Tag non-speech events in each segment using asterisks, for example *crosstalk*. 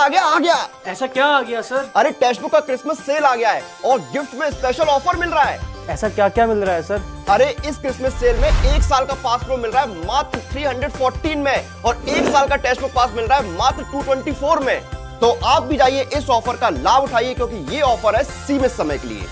आ गया आ गया ऐसा क्या आ गया सर अरे टेक्स्ट बुक का क्रिसमस सेल आ गया है और गिफ्ट में स्पेशल ऑफर मिल रहा है ऐसा क्या क्या मिल रहा है सर अरे इस क्रिसमस सेल में एक साल का पास प्रो मिल रहा है मात्र 314 में और एक साल का टेस्ट बुक पास मिल रहा है मात्र 224 में तो आप भी जाइए इस ऑफर का लाभ उठाइए क्योंकि ये ऑफर है सीमित समय के लिए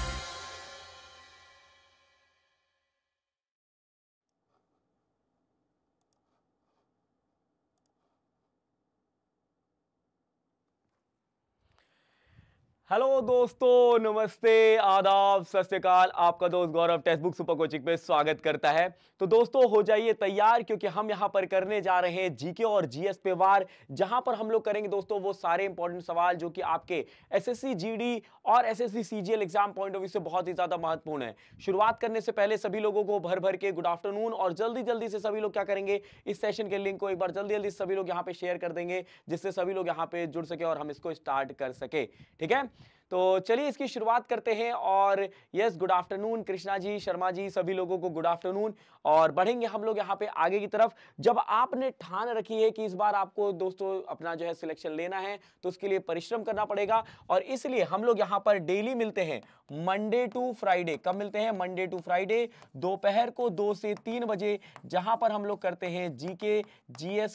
हेलो दोस्तों नमस्ते आदाब सत आपका दोस्त Gaurav text book super coaching में स्वागत करता है तो दोस्तों हो जाइए तैयार क्योंकि हम यहाँ पर करने जा रहे हैं जीके और जीएस पे वार जहाँ पर हम लोग करेंगे दोस्तों वो सारे इंपॉर्टेंट सवाल जो कि आपके एसएससी जीडी और SSC CGL exam point of view से बहुत ही ज़्यादा महत्वपूर्ण है शुरुआत करने से पहले सभी लोगों को भर भर के गुड आफ्टरनून और जल्दी जल्दी से सभी लोग क्या करेंगे इस सेशन के लिंक को एक बार जल्दी जल्दी सभी लोग यहाँ पे शेयर कर देंगे जिससे सभी लोग यहाँ पे जुड़ सके और हम इसको स्टार्ट कर सके ठीक है तो चलिए इसकी शुरुआत करते हैं और yes good afternoon Krishna ji Sharma ji सभी लोगों को गुड आफ्टरनून और बढ़ेंगे हम लोग यहाँ पे आगे की तरफ जब आपने ठान रखी है कि इस बार आपको दोस्तों अपना जो है सिलेक्शन लेना है तो उसके लिए परिश्रम करना पड़ेगा और इसलिए हम लोग यहाँ पर डेली मिलते हैं मंडे टू फ्राइडे कब मिलते हैं मंडे टू फ्राइडे दोपहर को दो से तीन बजे जहाँ पर हम लोग करते हैं जी के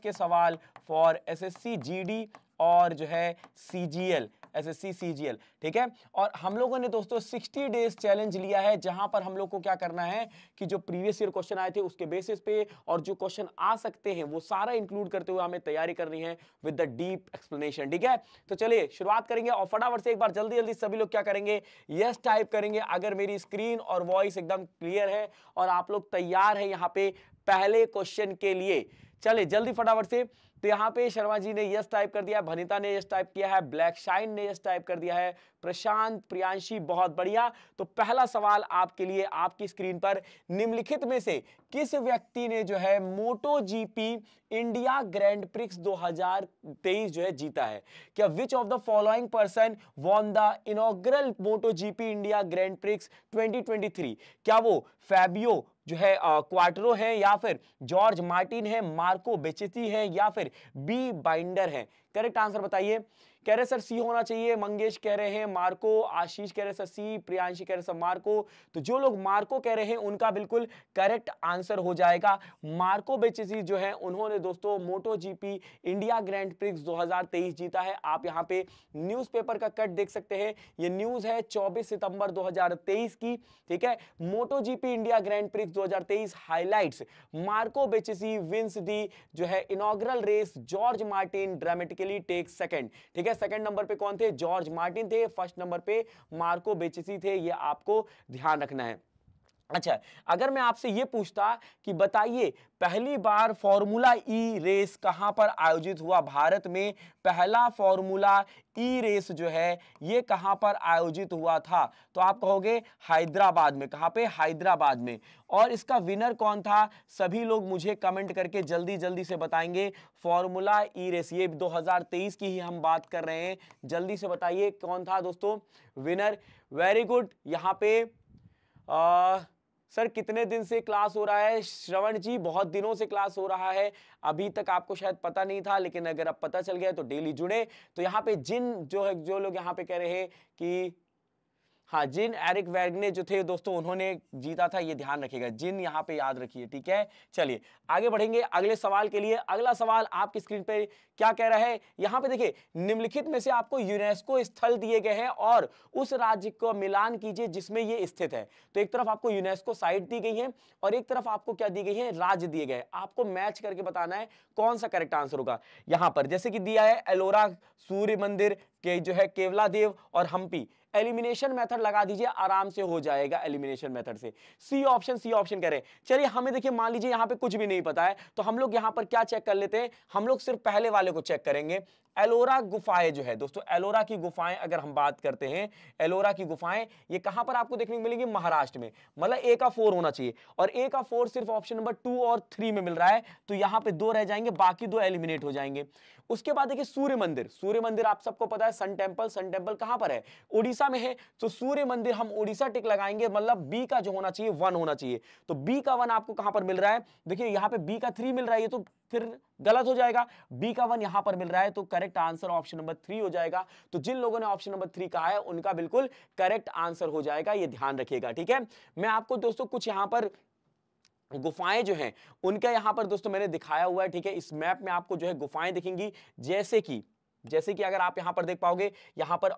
के सवाल फॉर एस एस और जो है C S S C C G L ठीक है और हम लोगों ने दोस्तों सिक्सटी डेज चैलेंज लिया है जहां पर हम लोग को क्या करना है कि जो प्रीवियस ईयर क्वेश्चन आए थे उसके बेसिस पे और जो क्वेश्चन आ सकते हैं वो सारा इंक्लूड करते हुए हमें तैयारी करनी है विद द डीप एक्सप्लेनेशन ठीक है तो चलिए शुरुआत करेंगे और फटाफट से एक बार जल्दी जल्दी सभी लोग क्या करेंगे यस टाइप करेंगे अगर मेरी स्क्रीन और वॉइस एकदम क्लियर है और आप लोग तैयार है यहाँ पे पहले क्वेश्चन के लिए चले जल्दी फटाफट से तो यहाँ पे शर्मा जी ने यस टाइप कर दिया है भनिता ने यस टाइप किया है ब्लैक शाइन ने यस टाइप कर दिया है प्रशांत प्रियांशी बहुत बढ़िया तो पहला सवाल आपके लिए आपकी स्क्रीन पर निम्नलिखित में से किस व्यक्ति ने जो है Moto GP India Grand Prix 2023 जो है जीता है क्या which of the following person won the inaugural Moto GP India Grand Prix 2023 क्या वो फैबियो जो है क्वार्टरो है या फिर जॉर्ज मार्टिन है मार्को बेचेती है या फिर बी बाइंडर है करेक्ट आंसर बताइए कह रहे सर सी होना चाहिए मंगेश कह रहे हैं मार्को आशीष कह रहे सर सी प्रियांशी कह रहे सर मार्को तो जो लोग मार्को कह रहे हैं उनका बिल्कुल करेक्ट आंसर हो जाएगा मार्को बेचिसी जो है उन्होंने दोस्तों Moto GP India Grand Prix 2023 जीता है आप यहाँ पे न्यूज़पेपर का कट देख सकते हैं ये न्यूज़ है 24 सितंबर 2023 की ठीक है Moto GP India Grand Prix 2023 highlights Marco Bezzecchi wins the जो है inaugural race Jorge Martin dramatically take second ठीक है है सेकंड नंबर पे कौन थे जॉर्ज मार्टिन थे फर्स्ट नंबर पे मार्को बेचिसी थे ये आपको ध्यान रखना है अच्छा अगर मैं आपसे ये पूछता कि बताइए पहली बार फॉर्मूला ई रेस कहाँ पर आयोजित हुआ भारत में पहला फॉर्मूला ई रेस जो है ये कहाँ पर आयोजित हुआ था तो आप कहोगे हैदराबाद में कहाँ पे हैदराबाद में और इसका विनर कौन था सभी लोग मुझे कमेंट करके जल्दी जल्दी से बताएंगे फॉर्मूला ई रेस ये 2023 की ही हम बात कर रहे हैं जल्दी से बताइए कौन था दोस्तों विनर वेरी गुड यहाँ पे आ, सर कितने दिन से क्लास हो रहा है श्रवण जी बहुत दिनों से क्लास हो रहा है अभी तक आपको शायद पता नहीं था लेकिन अगर अब पता चल गया तो डेली जुड़े तो यहाँ पे जिन जो है जो लोग यहाँ पे कह रहे हैं कि हाँ जिन एरिक वैगने जो थे दोस्तों उन्होंने जीता था ये ध्यान रखिएगा जिन यहाँ पे याद रखिए ठीक है चलिए आगे बढ़ेंगे अगले सवाल के लिए अगला सवाल आपकी स्क्रीन पे क्या कह रहा है यहाँ पे देखिए निम्नलिखित में से आपको यूनेस्को स्थल दिए गए हैं और उस राज्य को मिलान कीजिए जिसमें ये स्थित है तो एक तरफ आपको यूनेस्को साइट दी गई है और एक तरफ आपको क्या दी गई है राज्य दिए गए आपको मैच करके बताना है कौन सा करेक्ट आंसर होगा यहाँ पर जैसे कि दिया है एलोरा सूर्य मंदिर के जो है केवला देव और हम्पी एलिमिनेशन मेथड लगा दीजिए आराम से हो जाएगा एलिमिनेशन मेथड से सी ऑप्शन सी ऑप्शन करें चलिए हमें देखिए मान लीजिए यहां पे कुछ भी नहीं पता है तो हम लोग यहाँ पर क्या चेक कर लेते हैं हम लोग सिर्फ पहले वाले को चेक करेंगे एलोरा गुफाएं जो है दोस्तों एलोरा की गुफाएं अगर हम बात करते हैं एलोरा की गुफाएं ये कहां पर आपको देखने को मिलेंगी महाराष्ट्र में मतलब ए का फोर होना चाहिए और ए का फोर सिर्फ ऑप्शन नंबर टू और थ्री में मिल रहा है तो यहां पे दो रह जाएंगे बाकी दो एलिमिनेट हो जाएंगे उसके बाद देखिए सूर्य मंदिर सूर्य मंदिर आप सबको पता है है सन टेम्पल सन टेम्पल कहां पर है उड़ीसा में है तो सूर्य मंदिर हम उड़ीसा टिक लगाएंगे मतलब बी का जो होना चाहिए वन होना चाहिए तो बी का वन आपको कहां पर मिल रहा है देखिए यहाँ पे बी का थ्री मिल रहा है ये तो फिर गलत हो जाएगा बी का वन यहां पर मिल रहा है तो correct answer option number three हो जाएगा तो जिन लोगों ने ऑप्शन नंबर थ्री कहा है उनका बिल्कुल करेक्ट आंसर हो जाएगा ये ध्यान रखिएगा ठीक है मैं आपको दोस्तों कुछ यहां पर गुफाएं जो हैं उनका यहां पर दोस्तों मैंने दिखाया हुआ है ठीक है इस मैप में आपको जो है गुफाएं दिखेंगी जैसे कि जैसे कि अगर आप यहाँ पर देख पाओगे यहाँ पर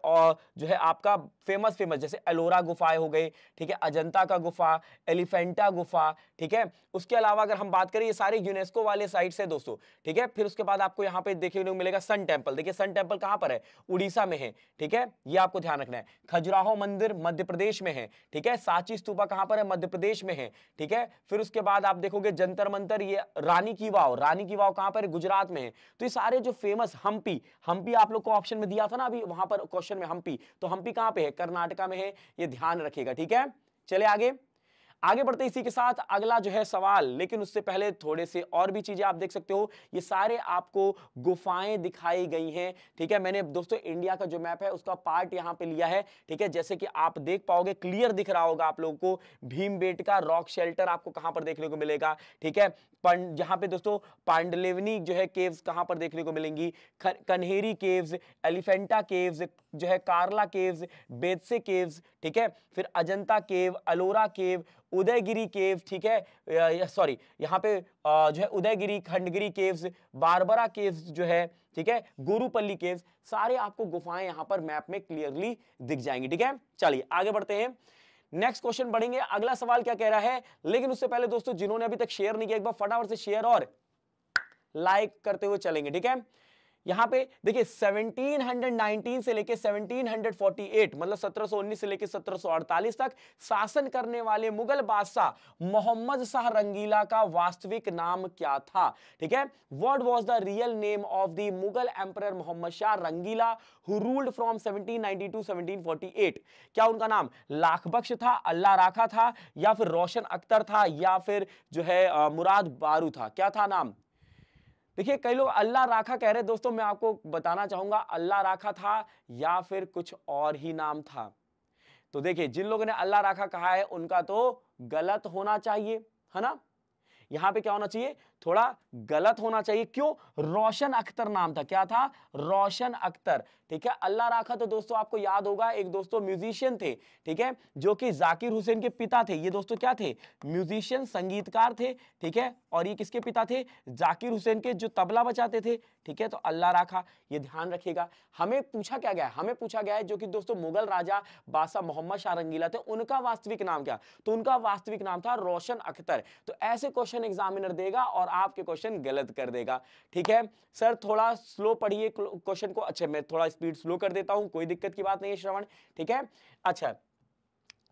जो है आपका फेमस फेमस जैसे एलोरा गुफाएं हो गई ठीक है अजंता का गुफा एलिफेंटा गुफा ठीक है उसके अलावा अगर हम बात करें ये सारे यूनेस्को वाले साइट्स है दोस्तों ठीक है फिर उसके बाद आपको यहाँ पे देखने को मिलेगा सन टेम्पल देखिए सन टेम्पल कहाँ पर है उड़ीसा में है ठीक है ये आपको ध्यान रखना है खजुराहो मंदिर मध्य प्रदेश में है ठीक है सांची स्तूपा कहाँ पर है मध्य प्रदेश में है ठीक है फिर उसके बाद आप देखोगे जंतर मंतर ये रानी की वाव रानी की वाव कहाँ पर है गुजरात में है तो ये सारे जो फेमस हम्पी हम्पी आप लोग को ऑप्शन में दिया था ना अभी वहां पर क्वेश्चन में हम्पी तो हम्पी कहां पे है कर्नाटका में है ये ध्यान रखिएगा ठीक है चले आगे आगे बढ़ते इसी के साथ अगला जो है सवाल लेकिन उससे पहले थोड़े से और भी चीजें आप देख सकते हो ये सारे आपको गुफाएं दिखाई गई हैं ठीक है मैंने दोस्तों इंडिया का जो मैप है उसका पार्ट यहां पे लिया है ठीक है जैसे कि आप देख पाओगे क्लियर दिख रहा होगा आप लोगों को भीम भीमबेटका रॉक शेल्टर आपको कहां पर देखने को मिलेगा ठीक है जहां पे दोस्तों पांडलेवनी जो है केव्स कहां पर देखने को मिलेंगी कन्हेरी केव्स एलिफेंटा केव्स जो है कारला केव्स बेदसे केव्स ठीक है फिर अजंता केव अलोरा केव उदयगिरी केव ठीक है सॉरी यहाँ पे जो है उदयगिरी खंडगिरी केव्स बारबरा केव्स जो है ठीक है गुरुपल्ली केव्स सारे आपको गुफाएं यहाँ पर मैप में क्लियरली दिख जाएंगी ठीक है चलिए आगे बढ़ते हैं नेक्स्ट क्वेश्चन बढ़ेंगे अगला सवाल क्या कह रहा है लेकिन उससे पहले दोस्तों जिन्होंने अभी तक शेयर नहीं किया एक बार फटाफट से शेयर और लाइक करते हुए चलेंगे ठीक है यहां पे देखिए 1719 से लेके 1748 मतलब 1719 से लेके 1748 तक शासन करने वाले मुगल बादशाह मोहम्मद शाह रंगीला का वास्तविक नाम क्या था ठीक है what was the real name of the Mughal emperor Mohammad Shah Rangila who ruled from 1792 to 1748 क्या उनका नाम लाखबख्श था अल्लाह राखा था या फिर रोशन अख्तर था या फिर जो है मुराद बारू था क्या था नाम देखिए कई लोग अल्लाह राखा कह रहे दोस्तों मैं आपको बताना चाहूंगा अल्लाह राखा था या फिर कुछ और ही नाम था तो देखिए जिन लोगों ने अल्लाह राखा कहा है उनका तो गलत होना चाहिए है ना यहां पे क्या होना चाहिए थोड़ा गलत होना चाहिए क्यों रोशन अख्तर नाम था क्या था रोशन अख्तर ठीक है अल्लाह राखा तो दोस्तों आपको याद होगा एक दोस्तों म्यूजिशियन थे ठीक है जो कि जाकिर हुसैन के पिता थे ये दोस्तों क्या थे म्यूजिशियन संगीतकार थे ठीक है और ये किसके पिता थे जाकिर हुसैन के जो तबला बचाते थे ठीक है तो अल्लाह राखा ये ध्यान रखिएगा हमें पूछा क्या गया हमें पूछा गया है जो कि दोस्तों मुगल राजा बादशाह मोहम्मद शाह थे उनका वास्तविक नाम क्या तो उनका वास्तविक नाम था रोशन अख्तर तो ऐसे क्वेश्चन क्वेश्चन एग्जामिनर देगा और आपके क्वेश्चन गलत कर देगा ठीक है सर थोड़ा स्लो पढ़िए क्वेश्चन को अच्छा मैं थोड़ा स्पीड स्लो कर देता हूं कोई दिक्कत की बात नहीं है श्रवण ठीक है अच्छा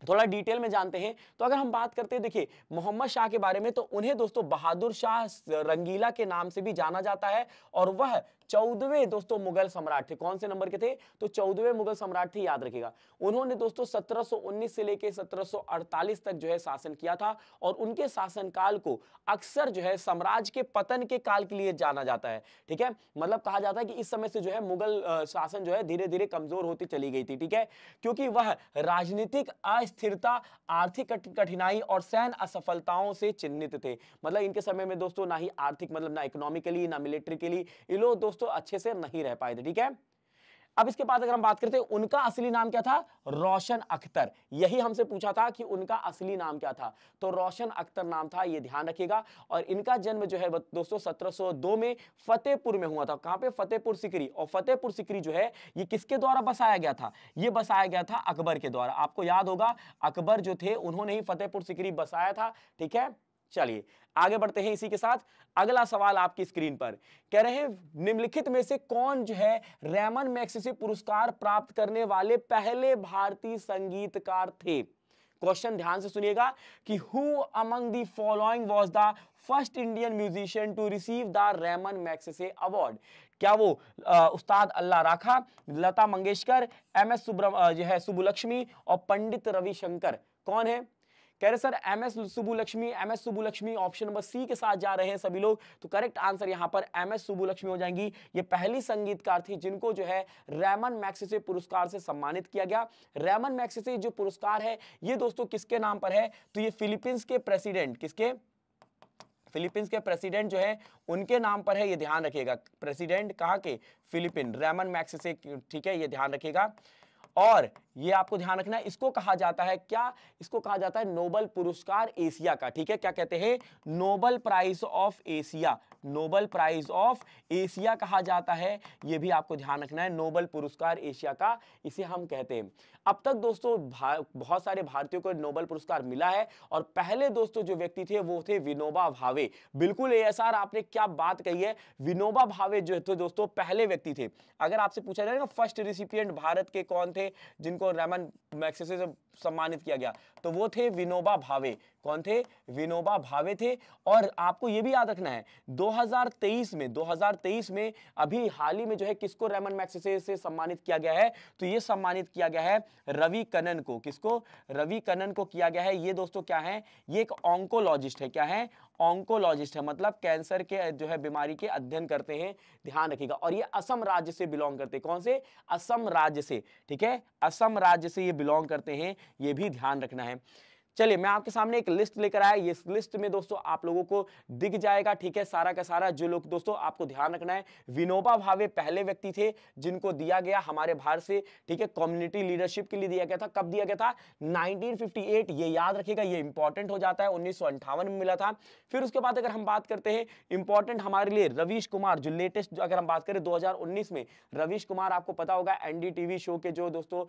थोड़ा डिटेल में जानते हैं तो अगर हम बात करते हैं देखिए मोहम्मद शाह के बारे में तो उन्हें दोस्तों बहादुर शाह रंगीला के नाम से भी जाना जाता है और वह चौदवे दोस्तों मुगल सम्राट थे कौन से नंबर के थे तो चौदवे मुगल सम्राट थे याद रखेगा उन्होंने दोस्तों 1719 से लेकर 1748 तक जो है शासन किया था और उनके शासनकाल को अक्सर जो है साम्राज्य के पतन के काल के लिए जाना जाता है ठीक है मतलब कहा जाता है कि इस समय से जो है मुगल शासन जो है धीरे धीरे कमजोर होती चली गई थी ठीक है क्योंकि वह राजनीतिक अस्थिरता आर्थिक कठिनाई और सैन्य असफलताओं से चिन्हित थे मतलब इनके समय में दोस्तों ना ही आर्थिक मतलब ना इकोनॉमिकली ना मिलिट्री के लिए ये लोग दोस्तों अच्छे से नहीं रह पाए थे ठीक है अब इसके बाद अगर हम बात करते हैं उनका असली नाम क्या था रोशन अख्तर यही हमसे पूछा था कि उनका असली नाम क्या था तो रोशन अख्तर नाम था ये ध्यान रखिएगा और इनका जन्म जो है दोस्तों 1702 में फतेहपुर में हुआ था कहां पे फतेहपुर सिकरी और फतेहपुर सिकरी जो है ये किसके द्वारा बसाया गया था ये बसाया गया था अकबर के द्वारा आपको याद होगा अकबर जो थे उन्होंने ही फतेहपुर सिकरी बसाया था ठीक है चलिए आगे बढ़ते हैं इसी के साथ अगला सवाल आपकी स्क्रीन पर कह रहे हैं निम्नलिखित में से कौन जो है रैमन मैक्सिस पुरस्कार प्राप्त करने वाले पहले भारतीय संगीतकार थे क्वेश्चन ध्यान से सुनिएगा कि who among the following was the first Indian musician to receive the Ramon Magsaysay award क्या वो आ, उस्ताद अल्लाह राखा लता मंगेशकर एम एस सुब्रम जो है सुबुलक्ष्मी और पंडित रविशंकर कौन है कह रहे sir M S Subbulakshmi M S Subbulakshmi option number C के साथ जा रहे हैं सभी लोग तो करेक्ट आंसर यहाँ पर एम एस सुबुलक्ष्मी हो जाएंगी ये पहली संगीतकार थी जिनको जो है रैमन मैक्से पुरस्कार से सम्मानित किया गया रैमन मैक्से जो पुरस्कार है ये दोस्तों किसके नाम पर है तो ये फिलीपींस के प्रेसिडेंट किसके फिलीपींस के प्रेसिडेंट जो है उनके नाम पर है ये ध्यान रखिएगा प्रेसिडेंट कहा के फिलीपीन रैमन मैक्सेसे ठीक है ये ध्यान रखिएगा और ये आपको ध्यान रखना है इसको कहा जाता है क्या इसको कहा जाता है नोबल पुरस्कार एशिया का ठीक है क्या कहते हैं Nobel prize of Asia Nobel prize of Asia कहा जाता है ये भी आपको ध्यान रखना है नोबल पुरस्कार एशिया का इसे हम कहते हैं अब तक दोस्तों बहुत सारे भारतीयों को नोबल पुरस्कार मिला है और पहले दोस्तों जो व्यक्ति थे वो थे विनोबा भावे बिल्कुल एएसआर आपने क्या बात कही है विनोबा भावे जो थे दोस्तों पहले व्यक्ति थे अगर आपसे पूछा जाए ना फर्स्ट रिसिपियंट भारत के कौन थे जिनको रेमन मैक्से से सम्मानित किया गया तो वो थे विनोबा भावे कौन थे विनोबा भावे थे और आपको ये भी याद रखना है 2023 में 2023 में अभी हाल ही में जो है किसको रेमन मैक्से से सम्मानित किया गया है तो ये सम्मानित किया गया है रवि कनन को किसको रवि कनन को किया गया है ये दोस्तों क्या है ये एक ऑंकोलॉजिस्ट है क्या है ऑंकोलॉजिस्ट है मतलब कैंसर के जो है बीमारी के अध्ययन करते हैं ध्यान रखिएगा और ये असम राज्य से बिलोंग करते हैं कौन से असम राज्य से ठीक है असम राज्य से ये बिलोंग करते हैं ये भी ध्यान रखना है चलिए मैं आपके सामने एक लिस्ट लेकर आया इस लिस्ट में दोस्तों आप लोगों को दिख जाएगा ठीक है सारा का सारा जो लोग दोस्तों आपको ध्यान रखना है विनोबा भावे पहले व्यक्ति थे जिनको दिया गया हमारे भारत से ठीक है कम्युनिटी लीडरशिप के लिए दिया गया था कब दिया गया था 1958 ये याद रखिएगा ये इंपॉर्टेंट हो जाता है उन्नीस में मिला था फिर उसके बाद अगर हम बात करते हैं इंपॉर्टेंट हमारे लिए रवीश कुमार जो लेटेस्ट अगर हम बात करें दो में रवीश कुमार आपको पता होगा एनडी शो के जो दोस्तों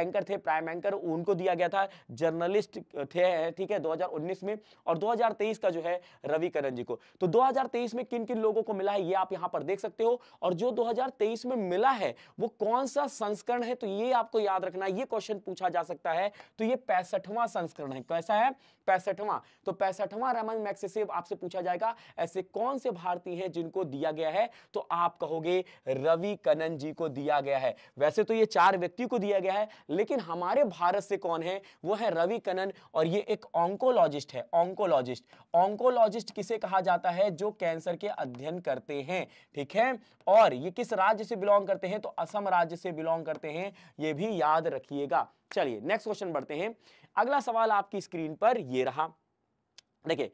एंकर थे प्राइम एंकर उनको दिया गया था जर्नलिस्ट लिस्ट थे ठीक है 2019 में और 2023 का जो है रवि करण जी को तो 2023 में किन किन लोगों को मिला है ये आप यहां पर देख सकते हो और जो 2023 में मिला है वो कौन सा संस्करण है तो ये आपको याद रखना ये क्वेश्चन पूछा जा सकता है तो ये पैंसठवां संस्करण है कैसा है पैंसठवा तो पैंसठवा रमन मैक्से आपसे पूछा जाएगा ऐसे कौन से भारतीय हैं जिनको दिया गया है तो आप कहोगे रवि कनन जी को दिया गया है वैसे तो ये चार व्यक्ति को दिया गया है लेकिन हमारे भारत से कौन है वो है रवि कनन और ये एक ऑंकोलॉजिस्ट है ऑंकोलॉजिस्ट ऑंकोलॉजिस्ट किसे कहा जाता है जो कैंसर के अध्ययन करते हैं ठीक है और ये किस राज्य से बिलोंग करते हैं तो असम राज्य से बिलोंग करते हैं ये भी याद रखिएगा चलिए नेक्स्ट क्वेश्चन बढ़ते हैं अगला सवाल आपकी स्क्रीन पर यह रहा देखिए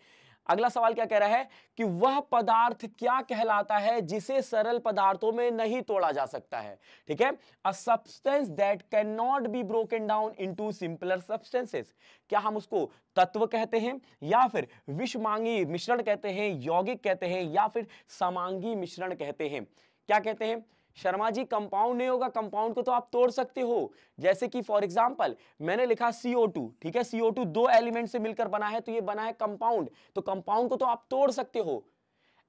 अगला सवाल क्या कह रहा है कि वह पदार्थ क्या कहलाता है जिसे सरल पदार्थों में नहीं तोड़ा जा सकता है ठीक है a substance that can not be broken down into simpler substances क्या हम उसको तत्व कहते हैं या फिर विषमांगी मिश्रण कहते हैं यौगिक कहते हैं या फिर समांगी मिश्रण कहते हैं क्या कहते हैं शर्मा जी कंपाउंड नहीं होगा कंपाउंड को तो आप तोड़ सकते हो जैसे कि फॉर एग्जाम्पल मैंने लिखा CO2 ठीक है CO2 दो एलिमेंट से मिलकर बना है तो ये बना है कंपाउंड तो कंपाउंड को तो आप तोड़ सकते हो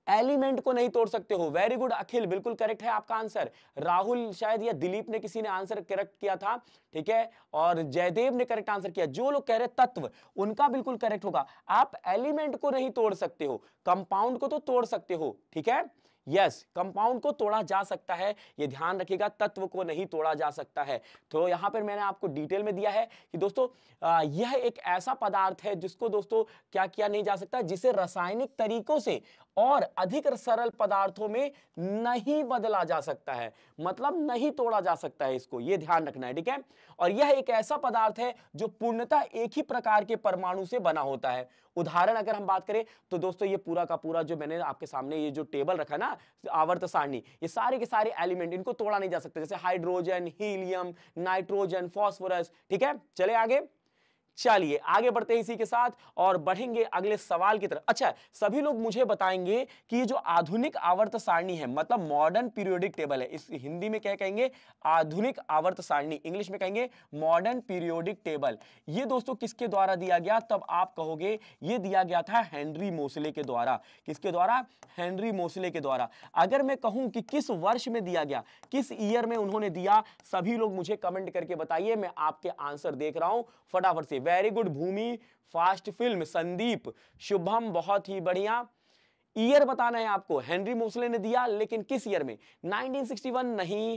एलिमेंट को नहीं तोड़ सकते हो वेरी गुड अखिल बिल्कुल करेक्ट है आपका आंसर राहुल शायद या दिलीप ने किसी ने आंसर करेक्ट किया था ठीक है और जयदेव ने करेक्ट आंसर किया जो लोग कह रहे तत्व उनका बिल्कुल करेक्ट होगा आप एलिमेंट को नहीं तोड़ सकते हो कंपाउंड को तो तोड़ सकते हो ठीक है यस कंपाउंड को तोड़ा जा सकता है ये ध्यान रखिएगा तत्व को नहीं तोड़ा जा सकता है तो यहाँ पर मैंने आपको डिटेल में दिया है कि दोस्तों यह एक ऐसा पदार्थ है जिसको दोस्तों क्या किया नहीं जा सकता जिसे रासायनिक तरीकों से और अधिक सरल पदार्थों में नहीं बदला जा सकता है मतलब नहीं तोड़ा जा सकता है इसको यह ध्यान रखना है ठीक है और यह एक ऐसा पदार्थ है जो पूर्णतः एक ही प्रकार के परमाणु से बना होता है उदाहरण अगर हम बात करें तो दोस्तों ये पूरा का पूरा जो मैंने आपके सामने ये जो टेबल रखा ना आवर्त सारणी ये सारे के सारे एलिमेंट इनको तोड़ा नहीं जा सकता जैसे हाइड्रोजन हीलियम नाइट्रोजन फॉस्फोरस ठीक है चले आगे चलिए आगे बढ़ते हैं इसी के साथ और बढ़ेंगे अगले सवाल की तरफ अच्छा सभी लोग मुझे बताएंगे कि जो आधुनिक आवर्त सारणी है मतलब मॉडर्न पीरियोडिक टेबल है इस हिंदी में क्या कहेंगे आधुनिक आवर्त सारणी इंग्लिश में कहेंगे मॉडर्न पीरियोडिक टेबल ये दोस्तों किसके द्वारा दिया गया तब आप कहोगे ये दिया गया था हेनरी मोसले के द्वारा किसके द्वारा हेनरी मोसले के द्वारा अगर मैं कहूं कि किस वर्ष में दिया गया किस ईयर में उन्होंने दिया सभी लोग मुझे कमेंट करके बताइए मैं आपके आंसर देख रहा हूं फटाफट से very good Bhumi fast film Sandeep Shubham बहुत ही बढ़िया ईयर बताना है आपको हेनरी मोसले ने दिया लेकिन किस ईयर में 1961 नहीं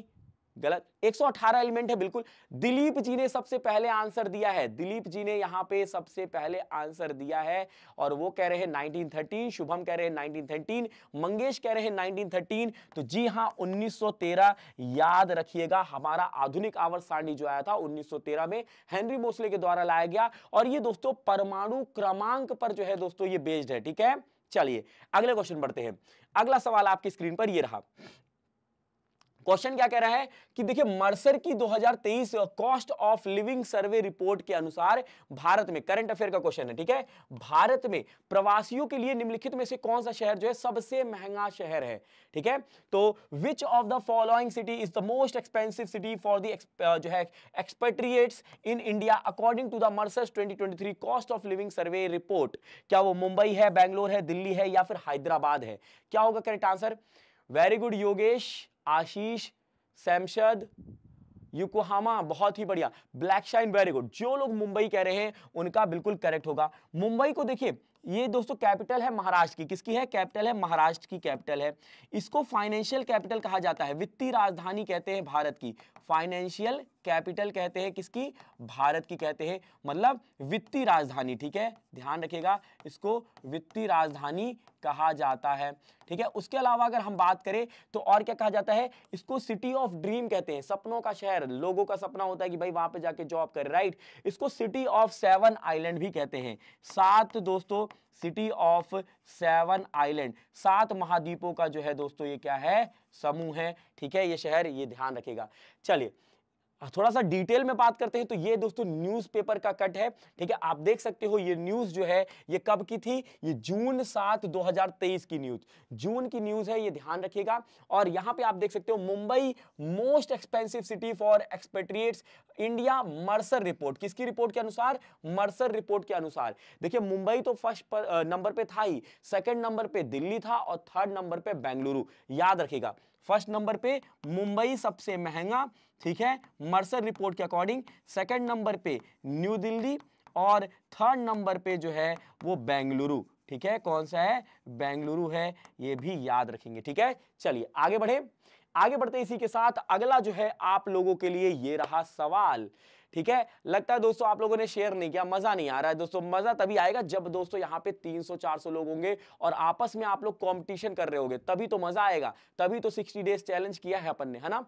गलत 118 एलिमेंट है बिल्कुल दिलीप जी ने सबसे पहले आंसर दिया है दिलीप जी ने यहां पे सबसे पहले आंसर दिया है और वो कह रहे हैं 1913 शुभम कह रहे हैं 1913 मंगेश कह रहे हैं 1913 तो जी हां 1913 याद रखिएगा हमारा आधुनिक आवर्त सारणी जो आया था 1913 में हेनरी मोसले के द्वारा लाया गया और ये दोस्तों परमाणु क्रमांक पर जो है दोस्तों ये बेस्ड है ठीक है चलिए अगले क्वेश्चन बढ़ते हैं अगला सवाल आपकी स्क्रीन पर यह रहा क्वेश्चन क्या कह रहा है कि देखिए मर्सर की 2023 cost of living survey report के अनुसार भारत में करंट अफेयर का क्वेश्चन है ठीक है भारत में प्रवासियों के लिए निम्नलिखित में से कौन सा शहर जो है सबसे महंगा शहर है ठीक है तो which of the following city is the most expensive city for the जो है expatriates in India according to the Mercer's twenty cost of living survey report क्या वो मुंबई है बैंगलोर है दिल्ली है या फिर हैदराबाद है क्या होगा correct answer very good Yogesh Ashish Samshad Yokohama बहुत ही बढ़िया ब्लैक शाइन वेरी गुड जो लोग मुंबई कह रहे हैं उनका बिल्कुल करेक्ट होगा मुंबई को देखिए ये दोस्तों कैपिटल है महाराष्ट्र की किसकी है कैपिटल है महाराष्ट्र की कैपिटल है इसको फाइनेंशियल कैपिटल कहा जाता है वित्तीय राजधानी कहते हैं भारत की फाइनेंशियल कैपिटल कहते हैं किसकी भारत की कहते हैं मतलब वित्तीय राजधानी ठीक है ध्यान रखिएगा इसको वित्तीय राजधानी कहा जाता है ठीक है उसके अलावा अगर हम बात करें तो और क्या कहा जाता है इसको सिटी ऑफ ड्रीम कहते हैं सपनों का शहर लोगों का सपना होता है कि भाई वहां पे जाके जॉब करें राइट इसको सिटी ऑफ सेवन आइलैंड भी कहते हैं सात दोस्तों सिटी ऑफ सेवन आइलैंड सात महाद्वीपों का जो है दोस्तों ये क्या है समूह है ठीक है ये शहर ये ध्यान रखेगा चलिए हाँ, थोड़ा सा डिटेल में बात करते हैं तो ये दोस्तों न्यूज़पेपर का कट है ठीक है आप देख सकते हो ये न्यूज़ जो है ये कब की थी ये जून सात 2023 की न्यूज़ जून की न्यूज़ है ये ध्यान रखिएगा और यहाँ पे आप देख सकते हो Mumbai most expensive city for expatriates India Mercer report किसकी रिपोर्ट के अनुसार मर्सर रिपोर्ट के अनुसार देखिए मुंबई तो फर्स्ट नंबर पे था ही सेकेंड नंबर पे दिल्ली था और थर्ड नंबर पे बेंगलुरु याद रखिएगा फर्स्ट नंबर पे मुंबई सबसे महंगा ठीक है मर्सर रिपोर्ट के अकॉर्डिंग सेकंड नंबर पे न्यू दिल्ली और थर्ड नंबर पे जो है वो बेंगलुरु ठीक है कौन सा है बेंगलुरु है ये भी याद रखेंगे ठीक है चलिए आगे बढ़े आगे बढ़ते इसी के साथ अगला जो है आप लोगों के लिए ये रहा सवाल ठीक है लगता है दोस्तों आप लोगों ने शेयर नहीं किया मजा नहीं आ रहा है दोस्तों मजा तभी आएगा जब दोस्तों यहाँ पे 300 400 लोग होंगे और आपस में आप लोग कॉम्पिटिशन कर रहे होंगे तभी तो मजा आएगा तभी तो 60 डेज चैलेंज किया है अपन ने है ना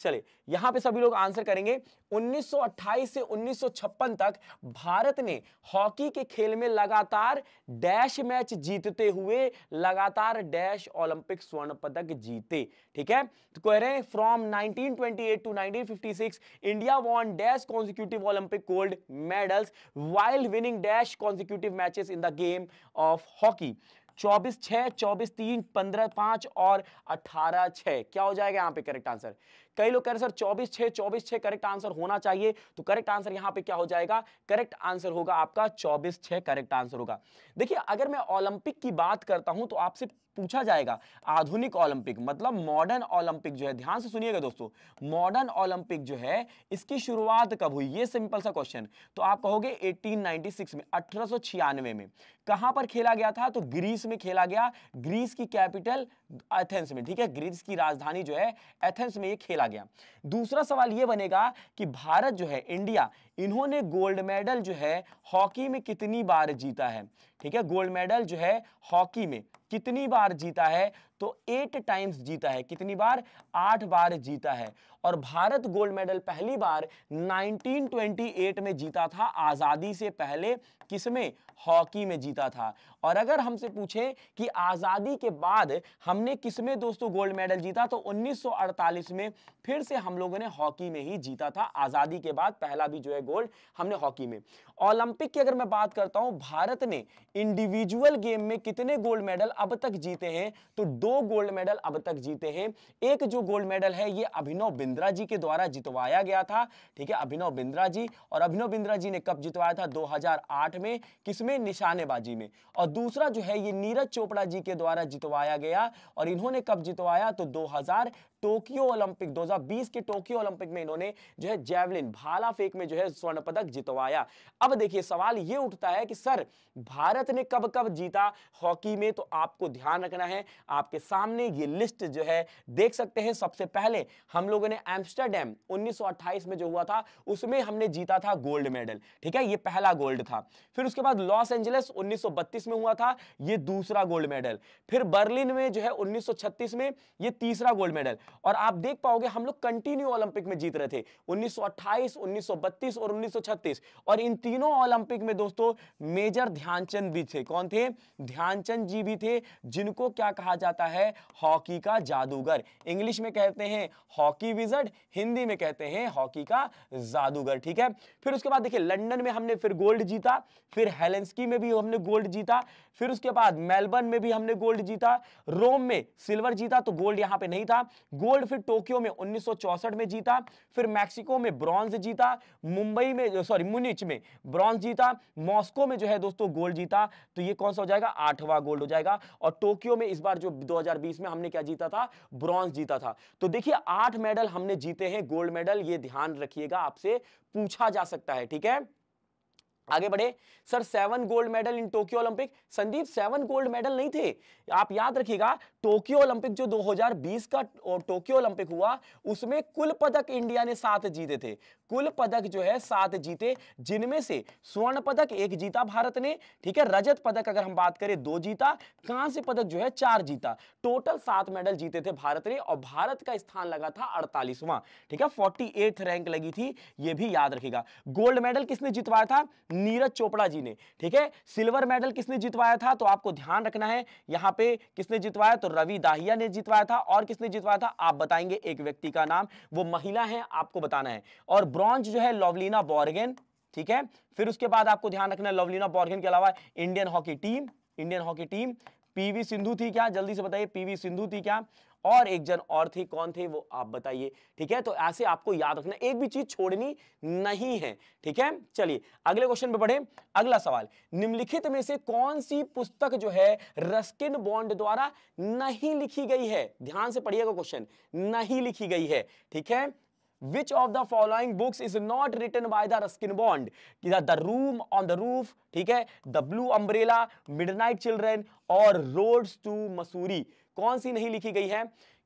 चले यहां पे सभी लोग आंसर करेंगे 1928 से 1956 तक भारत ने हॉकी के खेल में लगातार डैश मैच जीतते हुए लगातार डैश ओलंपिक स्वर्ण पदक जीते ठीक है तो कह रहे हैं from 1928 to 1956 India won dash consecutive Olympic gold medals while winning dash consecutive matches in the game of hockey चौबीस छह चौबीस तीन पंद्रह पांच और अठारह छह क्या हो जाएगा यहाँ पे करेक्ट आंसर कई लोग कह रहे सर चौबीस छह चौबीस छह करेक्ट आंसर होना चाहिए तो करेक्ट आंसर यहाँ पे क्या हो जाएगा करेक्ट आंसर होगा आपका चौबीस छह करेक्ट आंसर होगा देखिए अगर मैं ओलंपिक की बात करता हूं तो आप सिर्फ पूछा जाएगा आधुनिक ओलंपिक मतलब मॉडर्न ओलंपिक जो है ध्यान से सुनिएगा दोस्तों मॉडर्न ओलंपिक जो है इसकी शुरुआत कब हुई ये सिंपल सा क्वेश्चन तो आप कहोगे 1896 में अठारह में कहां पर खेला गया था तो ग्रीस में खेला गया ग्रीस की कैपिटल एथेंस में ठीक है ग्रीस की राजधानी जो है एथेंस में ये खेला गया दूसरा सवाल ये बनेगा कि भारत जो है इंडिया इन्होंने गोल्ड मेडल जो है हॉकी में कितनी बार जीता है ठीक है गोल्ड मेडल जो है हॉकी में कितनी बार जीता है तो एट टाइम्स जीता है कितनी बार आठ बार जीता है और भारत गोल्ड मेडल पहली बार 1928 में जीता था आज़ादी से पहले किसमें हॉकी में जीता था और अगर हमसे पूछे कि आज़ादी के बाद हमने किसमें दोस्तों गोल्ड मेडल जीता तो 1948 में फिर से हम लोगों ने हॉकी में ही जीता था आज़ादी के बाद पहला भी जो है गोल्ड हमने हॉकी में ओलंपिक की अगर मैं बात करता हूं भारत ने इंडिविजुअल गेम में कितने गोल्ड मेडल अब तक जीते हैं तो दो गोल्ड मेडल अब तक जीते हैं एक जो गोल्ड मेडल है ये अभिनव बिंद्रा जी के द्वारा जितवाया गया था ठीक है अभिनव बिंद्रा जी और अभिनव बिंद्रा जी ने कब जितवाया था 2008 में किसमें निशानेबाजी में और दूसरा जो है ये नीरज चोपड़ा जी के द्वारा जितवाया गया और इन्होंने कब जितवाया तो दो टोक्यो ओलंपिक 2020 के टोक्यो ओलंपिक में इन्होंने जो है जैवलिन भाला फेंक में जो है स्वर्ण पदक जितवाया अब देखिए सवाल ये उठता है कि सर भारत ने कब कब जीता हॉकी में तो आपको ध्यान रखना है आपके सामने ये लिस्ट जो है देख सकते हैं सबसे पहले हम लोगों ने एम्स्टरडेम 1928 में जो हुआ था उसमें हमने जीता था गोल्ड मेडल ठीक है ये पहला गोल्ड था फिर उसके बाद लॉस एंजलिस 1932 में हुआ था ये दूसरा गोल्ड मेडल फिर बर्लिन में जो है उन्नीस में ये तीसरा गोल्ड मेडल और आप देख पाओगे हम लोग कंटिन्यू ओलंपिक में जीत रहे थे 1928, 1932 और 1936 और इन तीनों ओलंपिक में दोस्तों मेजर ध्यानचंद भी थे कौन थे ध्यानचंद जी भी थे जिनको क्या कहा जाता है हॉकी का जादूगर इंग्लिश में कहते हैं हॉकी विजर्ड हिंदी में कहते हैं हॉकी का जादूगर ठीक है फिर उसके बाद देखिए लंडन में हमने फिर गोल्ड जीता फिर हेलेंसकी में भी हमने गोल्ड जीता फिर उसके बाद मेलबर्न में भी हमने गोल्ड जीता रोम में सिल्वर जीता तो गोल्ड यहां पे नहीं था गोल्ड फिर टोक्यो में उन्नीस में जीता फिर मैक्सिको में ब्रॉन्ज जीता मुंबई में सॉरी मुनिच में ब्रॉन्ज जीता मॉस्को में जो है दोस्तों गोल्ड जीता तो ये कौन सा हो जाएगा आठवां गोल्ड हो जाएगा और टोक्यो में इस बार जो 2020 में हमने क्या जीता था ब्रॉन्ज जीता था तो देखिए आठ मेडल हमने जीते हैं गोल्ड मेडल ये ध्यान रखिएगा आपसे पूछा जा सकता है ठीक है आगे बढ़े sir seven gold medal in Tokyo Olympic Sandeep seven gold medal नहीं थे आप याद रखिएगा टोक्यो ओलंपिक जो 2020 का टोक्यो ओलंपिक हुआ उसमें कुल पदक इंडिया ने सात जीते थे कुल पदक जो है सात जीते जिनमें से स्वर्ण पदक एक जीता भारत ने ठीक है रजत पदक अगर हम बात करें दो जीता कांस्य पदक जो है चार जीता टोटल सात मेडल जीते थे भारत ने और भारत का स्थान लगा था अड़तालीसवां ठीक है फोर्टी रैंक लगी थी यह भी याद रखेगा गोल्ड मेडल किसने जितवाया था नीरज चोपड़ा जी ने ठीक है सिल्वर मेडल किसने जितवाया था तो आपको ध्यान रखना है यहां पर किसने जितवाया तो रवि दाहिया ने जितवाया था और किसने जितवाया था आप बताएंगे एक व्यक्ति का नाम वो महिला है आपको बताना है और ब्रॉन्ज जो है लवलीना बॉर्गेन ठीक है फिर उसके बाद आपको ध्यान रखना है लवलीना बॉर्गेन के अलावा Indian hockey team Indian hockey team P V Sindhu थी क्या जल्दी से बताइए पीवी सिंधु थी क्या और एक जन और थी कौन थे वो आप बताइए ठीक है तो ऐसे आपको याद रखना एक भी चीज छोड़नी नहीं है ठीक है चलिए अगले क्वेश्चन पे बढ़े अगला सवाल निम्नलिखित में से कौन सी पुस्तक जो है रस्किन बॉन्ड द्वारा नहीं लिखी गई है ध्यान से पढ़िएगा क्वेश्चन नहीं लिखी गई है ठीक है which of the following books is not written by the ruskin bond the room on the roof ठीक है the blue umbrella midnight children और roads to missouri कौन सी नहीं लिखी गई है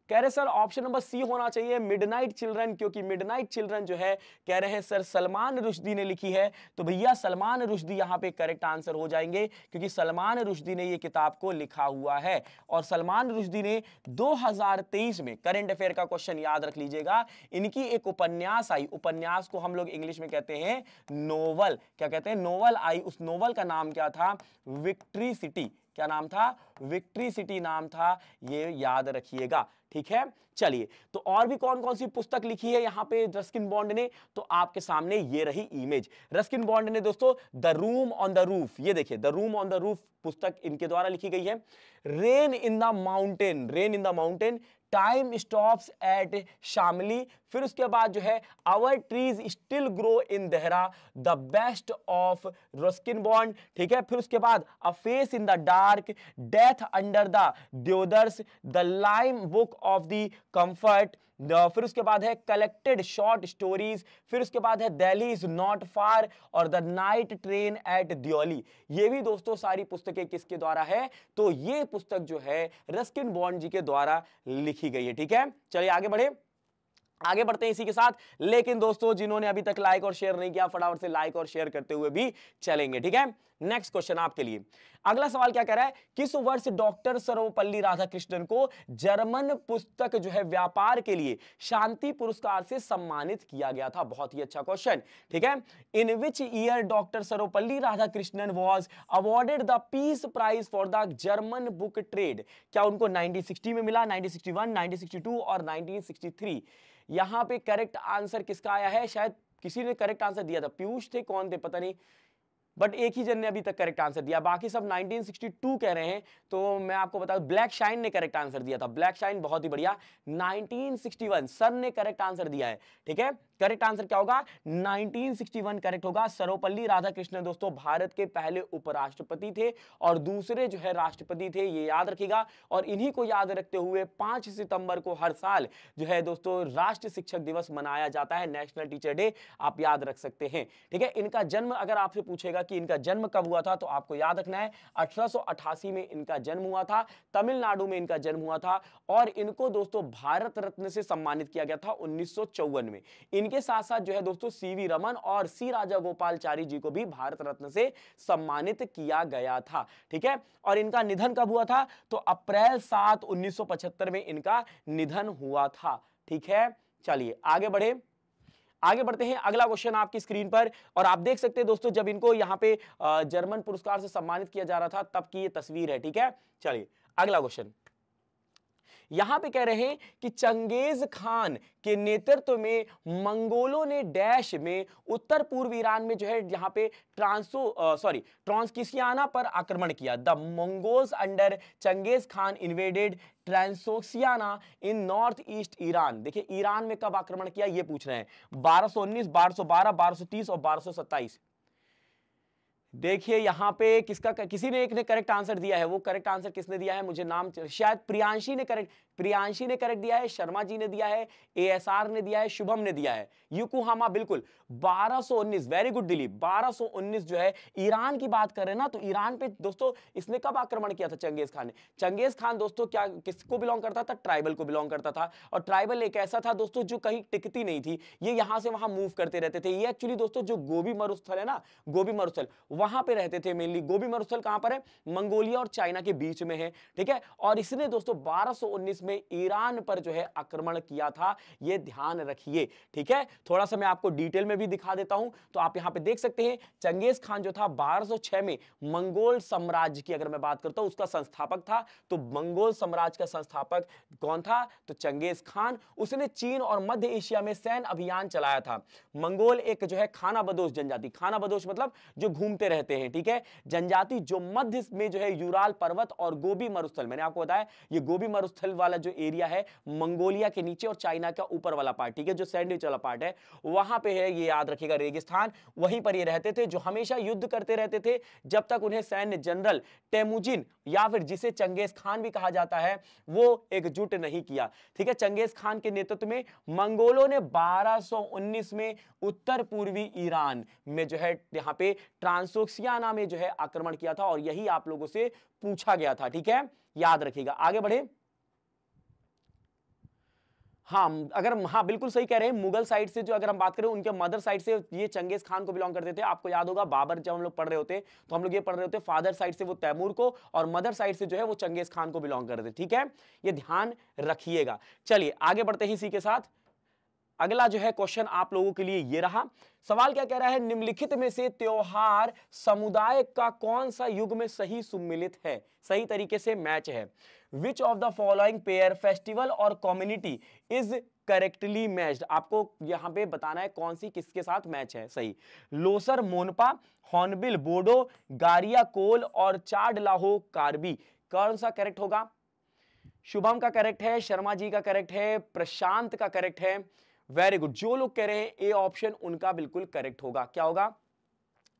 कह रहे सर ऑप्शन नंबर सी होना चाहिए मिडनाइट चिल्ड्रन क्योंकि मिडनाइट चिल्ड्रन जो है कह रहे हैं सर सलमान रुश्दी ने लिखी है तो भैया सलमान रुश्दी यहां पे करेक्ट आंसर हो जाएंगे क्योंकि सलमान रुश्दी ने ये किताब को लिखा हुआ है और सलमान रुश्दी ने 2023 में करंट अफेयर का क्वेश्चन याद रख लीजिएगा इनकी एक उपन्यास आई उपन्यास को हम लोग इंग्लिश में कहते हैं नोवल क्या कहते हैं नोवल आई उस नोवल का नाम क्या था विक्ट्री सिटी क्या नाम था विक्ट्री सिटी नाम था ये याद रखिएगा ठीक है चलिए तो और भी कौन कौन सी पुस्तक लिखी है यहाँ पे रस्किन बॉन्ड ने तो आपके सामने ये रही इमेज रस्किन बॉन्ड ने दोस्तों the room on the roof ये देखिए the room on the roof पुस्तक इनके द्वारा लिखी गई है rain in the mountain rain in the mountain time stops at Shamli फिर उसके बाद जो है our trees still grow in Dehra the best of Ruskin Bond ठीक है फिर उसके बाद a face in the dark death under the deodars the lime book of the comfort फिर उसके बाद है कलेक्टेड शॉर्ट स्टोरीज फिर उसके बाद है दिल्ली इज नॉट फार और the night train at Deoli ये भी दोस्तों सारी पुस्तकें किसके द्वारा है तो ये पुस्तक जो है रस्किन बॉन्ड जी के द्वारा लिखी गई है ठीक है चलिए आगे बढ़े आगे बढ़ते हैं इसी के साथ लेकिन दोस्तों जिन्होंने अभी तक लाइक और शेयर नहीं किया फटाफट से लाइक और शेयर करते हुए भी चलेंगे ठीक है नेक्स्ट क्वेश्चन आपके लिए अगला सवाल क्या कह रहा है किस वर्ष डॉक्टर सर्वपल्ली राधाकृष्णन को जर्मन पुस्तक जो है व्यापार के लिए शांति पुरस्कार से सम्मानित किया गया था बहुत ही अच्छा क्वेश्चन ठीक है in which year doctor Sarvepalli Radhakrishnan was awarded the peace prize for the German book trade क्या उनको नाइनटीन में मिला नाइनटीन सिक्सटी और नाइनटीन यहां पे करेक्ट आंसर किसका आया है शायद किसी ने करेक्ट आंसर दिया था पीयूष थे कौन थे पता नहीं बट एक ही जन ने अभी तक करेक्ट आंसर दिया बाकी सब 1962 कह रहे हैं तो मैं आपको बता दूं ब्लैक शाइन ने करेक्ट आंसर दिया था ब्लैक शाइन बहुत ही बढ़िया 1961 सर ने करेक्ट आंसर दिया है ठीक है करेक्ट आंसर क्या होगा 1961 करेक्ट होगा सर्वपल्ली राधाकृष्ण दोस्तों भारत के पहले उपराष्ट्रपति थे और दूसरे जो है राष्ट्रपति थे ये याद रखेगा और इन्हीं को याद रखते हुए पांच सितंबर को हर साल जो है दोस्तों राष्ट्र शिक्षक दिवस मनाया जाता है नेशनल टीचर डे आप याद रख सकते हैं ठीक है इनका जन्म अगर आपसे पूछेगा कि इनका जन्म कब हुआ था तो आपको याद रखना है अठारह में इनका जन्म हुआ था तमिलनाडु में इनका जन्म हुआ था और इनको दोस्तों भारत रत्न से सम्मानित किया गया था उन्नीस में इन इनके साथ साथ जो है दोस्तों सीवी रमन और सी राजा गोपालचारी जी को भी भारत रत्न से सम्मानित किया गया था ठीक है और इनका निधन कब हुआ था तो अप्रैल सात उन्नीस में इनका निधन हुआ था ठीक है चलिए आगे बढ़े आगे बढ़ते हैं अगला क्वेश्चन आपकी स्क्रीन पर और आप देख सकते हैं दोस्तों जब इनको यहां पे जर्मन पुरस्कार से सम्मानित किया जा रहा था तब की ये तस्वीर है ठीक है चलिए अगला क्वेश्चन यहां पे कह रहे हैं कि चंगेज खान के नेतृत्व में मंगोलों ने डैश में उत्तर पूर्व ईरान में जो है यहां पे ट्रांसो सॉरी ट्रांसकिसियाना पर आक्रमण किया the Mongols under Genghis Khan invaded Transoxiana in north east Iran देखिए ईरान में कब आक्रमण किया ये पूछ रहे हैं 1219, 1212, 1230 और 1227 देखिए यहाँ पे किसका किसी ने एक ने करेक्ट आंसर दिया है वो करेक्ट आंसर किसने दिया है मुझे नाम शायद प्रियांशी ने करेक्ट प्रियांशी ने करेक्ट दिया है शर्मा जी ने दिया है एएसआर ने दिया है शुभम ने दिया है युकुहामा बिल्कुल 1219 वेरी गुड दिलीप 1219 जो है ईरान की बात करें ना तो ईरान पे दोस्तों इसने कब आक्रमण किया था चंगेज खान ने चंगेज खान दोस्तों क्या किसको बिलोंग करता था ट्राइबल को बिलोंग करता था और ट्राइबल एक ऐसा था दोस्तों जो कहीं टिकती नहीं थी ये यहां से वहां मूव करते रहते थे ये एक्चुअली दोस्तों जो गोभी मरुस्थल है ना गोभी मरुस्थल वहां पर रहते थे मेनली गोभी मरुस्थल कहां पर है मंगोलिया और चाइना के बीच में है ठीक है और इसने दोस्तों बारह में में ईरान पर जो है आक्रमण किया था ये ध्यान रखिए ठीक है थोड़ा सा मैं आपको डिटेल में भी दिखा देता हूं तो आप यहां पे देख सकते हैं चंगेज खान जो था 1206 में मंगोल साम्राज्य की अगर मैं बात करता हूं उसका संस्थापक था तो मंगोल साम्राज्य का संस्थापक कौन था तो चंगेज खान उसने चीन और मध्य एशिया में सैन्य अभियान चलाया था मंगोल एक जो है खाना जनजाति खाना मतलब जो घूमते रहते हैं ठीक है जनजाति जो मध्य में जो है यूराल पर्वत और गोभी मरुस्थल मैंने आपको बताया ये गोभी मरुस्थल वाला वाला जो एरिया है मंगोलिया के नीचे और चाइना का ऊपर वाला पार्ट ठीक है जो सैंडविच वाला पार्ट है वहां पे है ये याद रखिएगा रेगिस्तान वहीं पर ये रहते थे जो हमेशा युद्ध करते रहते थे जब तक उन्हें सैन्य जनरल टेमुजिन या फिर जिसे चंगेज खान भी कहा जाता है वो एकजुट नहीं किया ठीक है चंगेज खान के नेतृत्व में मंगोलों ने 1219 में उत्तर पूर्वी ईरान में जो है यहां पे ट्रांसोक्सियाना में जो है आक्रमण किया था और यही आप लोगों से पूछा गया था ठीक है याद रखिएगा आगे बढ़े हाँ अगर हाँ बिल्कुल सही कह रहे हैं मुगल साइड से जो अगर हम बात करें उनके मदर साइड से ये चंगेज खान को बिलोंग करते थे आपको याद होगा बाबर जब हम लोग पढ़ रहे होते तो हम लोग ये पढ़ रहे होते फादर साइड से वो तैमूर को और मदर साइड से जो है वो चंगेज खान को बिलोंग करते थे ठीक है ये ध्यान रखिएगा चलिए आगे बढ़ते हैं इसी के साथ अगला जो है क्वेश्चन आप लोगों के लिए ये रहा सवाल क्या कह रहा है निम्नलिखित में से त्योहार समुदाय का कौन सा युग में सही सुमिलित है सही तरीके से मैच है which of the following pair festival और कॉम्युनिटी इज करेक्टली मैच्ड आपको यहां पे बताना है कौन सी किसके साथ मैच है सही लोसर मोनपा हॉर्नबिल बोडो गारिया कोल और चार्ड लाहो कार्बी कौन सा करेक्ट होगा शुभम का करेक्ट है शर्मा जी का करेक्ट है प्रशांत का करेक्ट है वेरी गुड जो लोग कह रहे हैं ए ऑप्शन उनका बिल्कुल करेक्ट होगा क्या होगा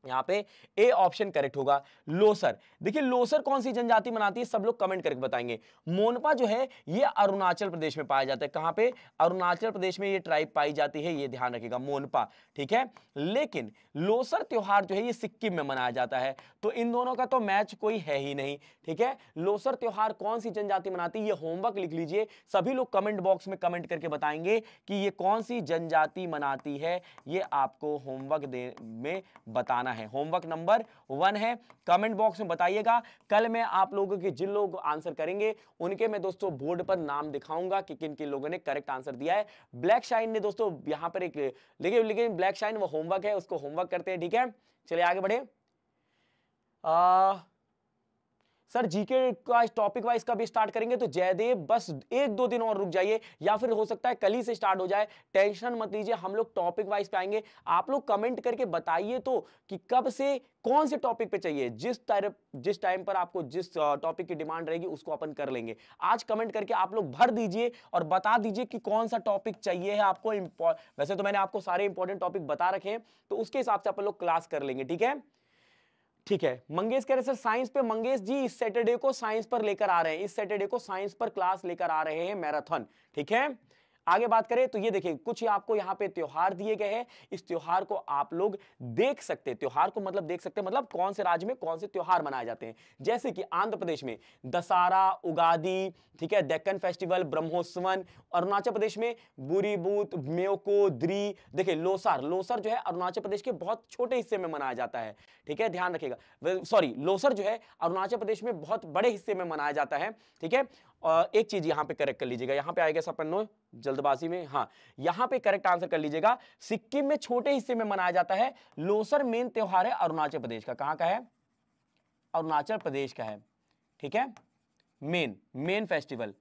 यहाँ पे ए ऑप्शन करेक्ट होगा लोसर देखिए लोसर कौन सी जनजाति मनाती है सब लोग कमेंट करके बताएंगे मोनपा जो है ये अरुणाचल प्रदेश में पाया जाता है कहां पे अरुणाचल प्रदेश में ये ट्राइब पाई जाती है ये ध्यान रखिएगा मोनपा ठीक है लेकिन लोसर त्योहार जो है ये सिक्किम में मनाया जाता है तो इन दोनों का तो मैच कोई है ही नहीं ठीक है लोसर त्योहार कौन सी जनजाति मनाती है ये होमवर्क लिख लीजिए सभी लोग कमेंट बॉक्स में कमेंट करके बताएंगे कि ये कौन सी जनजाति मनाती है ये आपको होमवर्क में बताना करना है होमवर्क नंबर वन है कमेंट बॉक्स में बताइएगा कल मैं आप लोगों के जिन लोग आंसर करेंगे उनके मैं दोस्तों बोर्ड पर नाम दिखाऊंगा कि किन किन लोगों ने करेक्ट आंसर दिया है ब्लैक शाइन ने दोस्तों यहां पर एक लेकिन लेकिन ब्लैक शाइन वो होमवर्क है उसको होमवर्क करते हैं ठीक है चलिए आगे बढ़े आ, सर जीके का टॉपिक वाइज कब स्टार्ट करेंगे तो जयदेव बस एक दो दिन और रुक जाइए या फिर हो सकता है कल ही से स्टार्ट हो जाए टेंशन मत लीजिए हम लोग टॉपिक वाइज पाएंगे आप लोग कमेंट करके बताइए तो कि कब से कौन से टॉपिक पे चाहिए जिस तरफ जिस टाइम पर आपको जिस टॉपिक की डिमांड रहेगी उसको अपन कर लेंगे आज कमेंट करके आप लोग भर दीजिए और बता दीजिए कि कौन सा टॉपिक चाहिए है आपको वैसे तो मैंने आपको सारे इंपॉर्टेंट टॉपिक बता रखे हैं तो उसके हिसाब से अपन लोग क्लास कर लेंगे ठीक है ठीक है मंगेश कह रहे सर साइंस पे मंगेश जी इस सैटरडे को साइंस पर लेकर आ रहे हैं इस सैटरडे को साइंस पर क्लास लेकर आ रहे हैं मैराथन ठीक है आगे बात करें तो ये देखिए कुछ आपको यहाँ पे त्योहार दिए गए हैं इस त्योहार को आप लोग देख सकते त्योहार को मतलब देख सकते मतलब कौन से राज्य में कौन से त्योहार मनाए जाते हैं जैसे कि आंध्र प्रदेश में दशहरा उगादी ठीक है डेक्कन फेस्टिवल ब्रह्मोत्सवन अरुणाचल प्रदेश में बुरीबूत मेोको द्री देखिये लोसर लोसर जो है अरुणाचल प्रदेश के बहुत छोटे हिस्से में मनाया जाता है ठीक है ध्यान रखिएगा सॉरी लोसर जो है अरुणाचल प्रदेश में बहुत बड़े हिस्से में मनाया जाता है ठीक है एक चीज यहां पे करेक्ट कर लीजिएगा यहां पे आएगा सपन्नो जल्दबाजी में हाँ यहां पे करेक्ट आंसर कर लीजिएगा सिक्किम में छोटे हिस्से में मनाया जाता है लोसर मेन त्योहार है अरुणाचल प्रदेश का कहां का है अरुणाचल प्रदेश का है ठीक है मेन मेन फेस्टिवल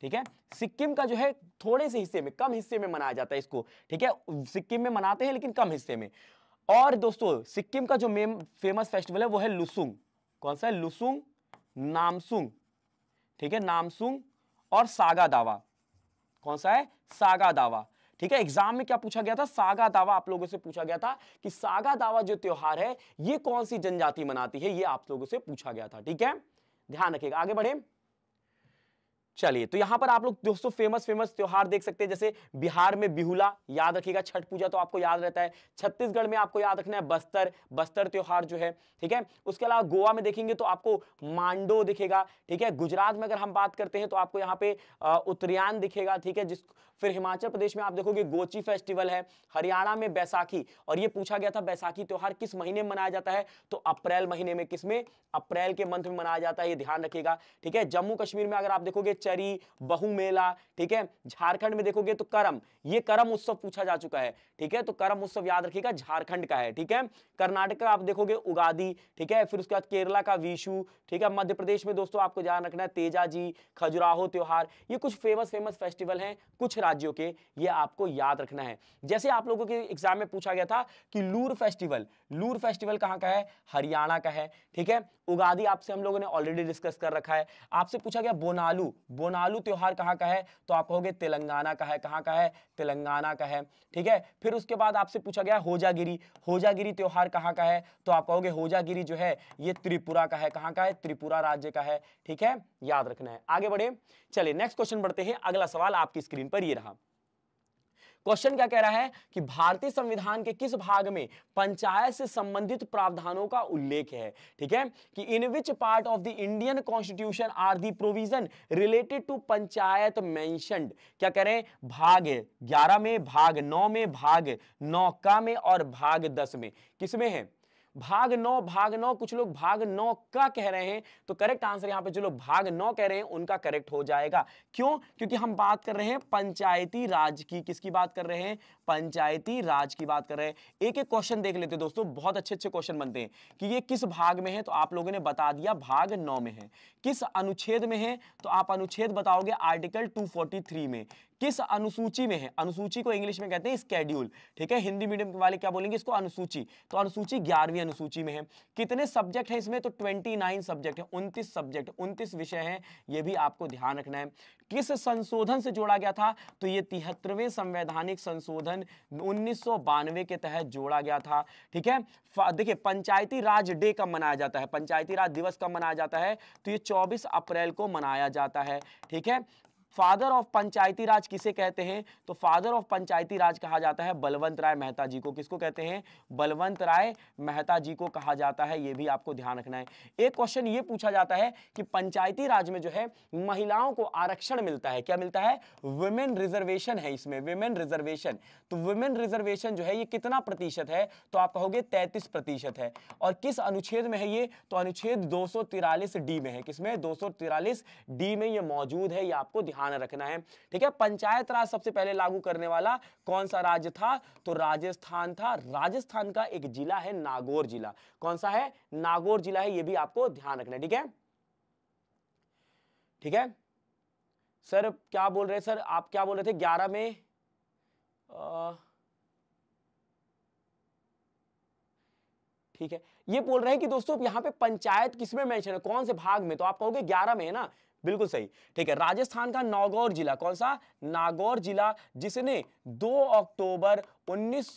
ठीक है सिक्किम का जो है थोड़े से हिस्से में कम हिस्से में मनाया जाता है इसको ठीक है सिक्किम में मनाते हैं लेकिन कम हिस्से में और दोस्तों सिक्किम का जो मेन फेमस फेस्टिवल है वो है लुसुंग कौन सा है लुसुंग नामसुंग ठीक है नामसुंग और सागा दावा कौन सा है सागा दावा ठीक है एग्जाम में क्या पूछा गया था सागा दावा आप लोगों से पूछा गया था कि सागा दावा जो त्योहार है ये कौन सी जनजाति मनाती है ये आप लोगों से पूछा गया था ठीक है ध्यान रखिएगा आगे बढ़े चलिए तो यहां पर आप लोग दोस्तों फेमस फेमस त्योहार देख सकते हैं जैसे बिहार में बिहुला याद रखिएगा छठ पूजा तो आपको याद रहता है छत्तीसगढ़ में आपको याद रखना है बस्तर बस्तर त्योहार जो है ठीक है उसके अलावा गोवा में देखेंगे तो आपको मांडो दिखेगा ठीक है गुजरात में अगर हम बात करते हैं तो आपको यहाँ पे उत्तरायण दिखेगा ठीक है जिस फिर हिमाचल प्रदेश में आप देखोगे गोची फेस्टिवल है हरियाणा में बैसाखी और ये पूछा गया था बैसाखी त्योहार किस महीने में मनाया जाता है तो अप्रैल महीने में किस में अप्रैल के मंथ में मनाया जाता है ये ध्यान रखिएगा ठीक है जम्मू कश्मीर में अगर आप देखोगे चरी बहु मेला ठीक है झारखंड में देखोगे तो करम ये करम उत्सव पूछा जा चुका है ठीक है तो करम उत्सव याद रखिएगा झारखंड का है ठीक है कर्नाटक का आप देखोगे उगादी ठीक है फिर उसके बाद केरला का विशु ठीक है मध्य प्रदेश में दोस्तों आपको ध्यान रखना है तेजा जी खजुराहो त्योहार ये कुछ फेमस फेमस फेस्टिवल हैं कुछ राज्यों के ये आपको याद रखना है जैसे आप लोगों के एग्जाम में पूछा गया था कि लूर फेस्टिवल लूर फेस्टिवल कहाँ का है हरियाणा का है ठीक है उगादी आपसे हम लोगों ने ऑलरेडी डिस्कस कर रखा है आपसे पूछा गया बोनालू बोनालू त्यौहार कहाँ का है तो आप कहोगे तेलंगाना का है कहाँ का है तेलंगाना का है ठीक है फिर उसके बाद आपसे पूछा गया होजागिरी होजागिरी त्यौहार कहाँ का है तो आप कहोगे होजागिरी जो है ये त्रिपुरा का है कहाँ का है त्रिपुरा राज्य का है ठीक है याद रखना है आगे बढ़े चलिए नेक्स्ट क्वेश्चन बढ़ते हैं अगला सवाल आपकी स्क्रीन पर ये रहा क्वेश्चन क्या कह रहा है कि भारतीय संविधान के किस भाग में पंचायत से संबंधित प्रावधानों का उल्लेख है ठीक है कि in which part of the Indian constitution are the provision related to panchayat mentioned क्या कह रहे हैं भाग ग्यारह में भाग नौ में भाग नौ का में और भाग दस में किसमें है भाग नौ भाग नौ कुछ लोग भाग नौ का कह रहे हैं तो करेक्ट आंसर यहां पे जो लोग भाग नौ कह रहे हैं उनका करेक्ट हो जाएगा क्यों क्योंकि हम बात कर रहे हैं पंचायती राज की किसकी बात कर रहे हैं पंचायती राज की बात कर रहे हैं एक एक क्वेश्चन देख लेते दोस्तों बहुत अच्छे अच्छे क्वेश्चन बनते हैं कि ये किस भाग में है तो आप लोगों ने बता दिया भाग नौ में है किस अनुच्छेद में है तो आप अनुच्छेद बताओगे आर्टिकल टू में किस अनुसूची में है अनुसूची को इंग्लिश में कहते हैं स्केड्यूल ठीक है हिंदी मीडियम वाले क्या बोलेंगे इसको अनुसूची तो अनुसूची ग्यारहवीं अनुसूची में है कितने सब्जेक्ट है इसमें तो ट्वेंटी सब्जेक्ट है उनतीस सब्जेक्ट उनतीस विषय है ये भी आपको ध्यान रखना है किस संशोधन से जोड़ा गया था तो ये तिहत्तरवें संवैधानिक संशोधन उन्नीस के तहत जोड़ा गया था ठीक है देखिए पंचायती राज डे कब मनाया जाता है पंचायती राज दिवस कब मनाया जाता है तो ये 24 अप्रैल को मनाया जाता है ठीक है फादर ऑफ पंचायती राज किसे कहते हैं तो फादर ऑफ पंचायती राज कहा जाता है बलवंत राय मेहता जी को किसको कहते हैं बलवंत राय मेहता जी को कहा जाता है ये भी आपको ध्यान रखना है एक क्वेश्चन ये पूछा जाता है कि पंचायती राज में जो है महिलाओं को आरक्षण मिलता है क्या मिलता है वुमेन रिजर्वेशन है इसमें वुमेन रिजर्वेशन तो वुमेन रिजर्वेशन जो है ये कितना प्रतिशत है तो आप कहोगे तैतीस प्रतिशत है और किस अनुच्छेद में है ये तो अनुच्छेद दो डी में है किसमें दो डी में ये मौजूद है ये आपको ध्यान ध्यान रखना है ठीक है पंचायत राज सबसे पहले लागू करने वाला कौन सा राज्य था तो राजस्थान था राजस्थान का एक जिला है नागौर जिला कौन सा है नागौर जिला है यह भी आपको ध्यान रखना है ठीक है ठीक है सर क्या बोल रहे सर आप क्या बोल रहे थे ग्यारह में ठीक है ये बोल रहे हैं कि दोस्तों यहां पे पंचायत किसमें मेंशन है कौन से भाग में तो आप कहोगे ग्यारह में है ना बिल्कुल सही ठीक है राजस्थान का नागौर जिला कौन सा नागौर जिला जिसने 2 अक्टूबर उन्नीस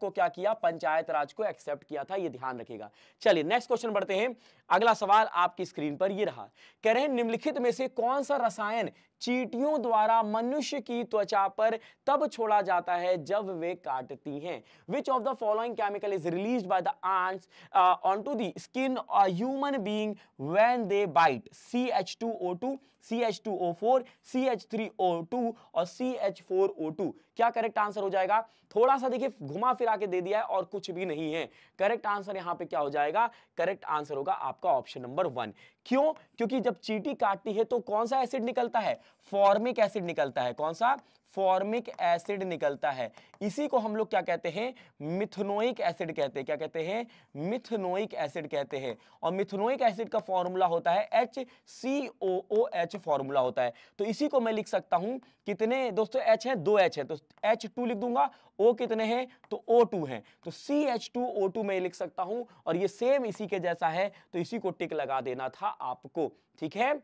को क्या किया पंचायत राज को एक्सेप्ट किया था ये ध्यान रखेगा चलिए नेक्स्ट क्वेश्चन बढ़ते हैं अगला सवाल आपकी स्क्रीन पर ये रहा कह रहे हैं निम्नलिखित में से कौन सा रसायन चीटियों द्वारा मनुष्य की त्वचा पर तब छोड़ा जाता है जब वे काटती हैं which of the following chemical is release by the ants on to the skin human being when they bite C H two O two C H two O four C H three O two और C H four O two क्या correct answer हो जाएगा थोड़ा सा देखिए घुमा फिरा के दे दिया है और कुछ भी नहीं है करेक्ट आंसर यहाँ पे क्या हो जाएगा करेक्ट आंसर होगा आपका ऑप्शन नंबर वन क्यों क्योंकि जब चीटी काटती है तो कौन सा एसिड निकलता है फॉर्मिक एसिड निकलता है कौन सा फॉर्मिक एसिड निकलता है इसी को हम लोग क्या कहते हैं मिथनोइक एसिड कहते हैं क्या कहते हैं मिथनोइक एसिड कहते हैं और मिथनोइक एसिड का फॉर्मूला होता है H C O O H formula होता है तो इसी को मैं लिख सकता हूं कितने दोस्तों एच है दो एच है तो एच टू लिख दूंगा ओ कितने हैं तो ओ टू है तो C H two O two मैं लिख सकता हूं और ये सेम इसी के जैसा है तो इसी को टिक लगा देना था आपको ठीक है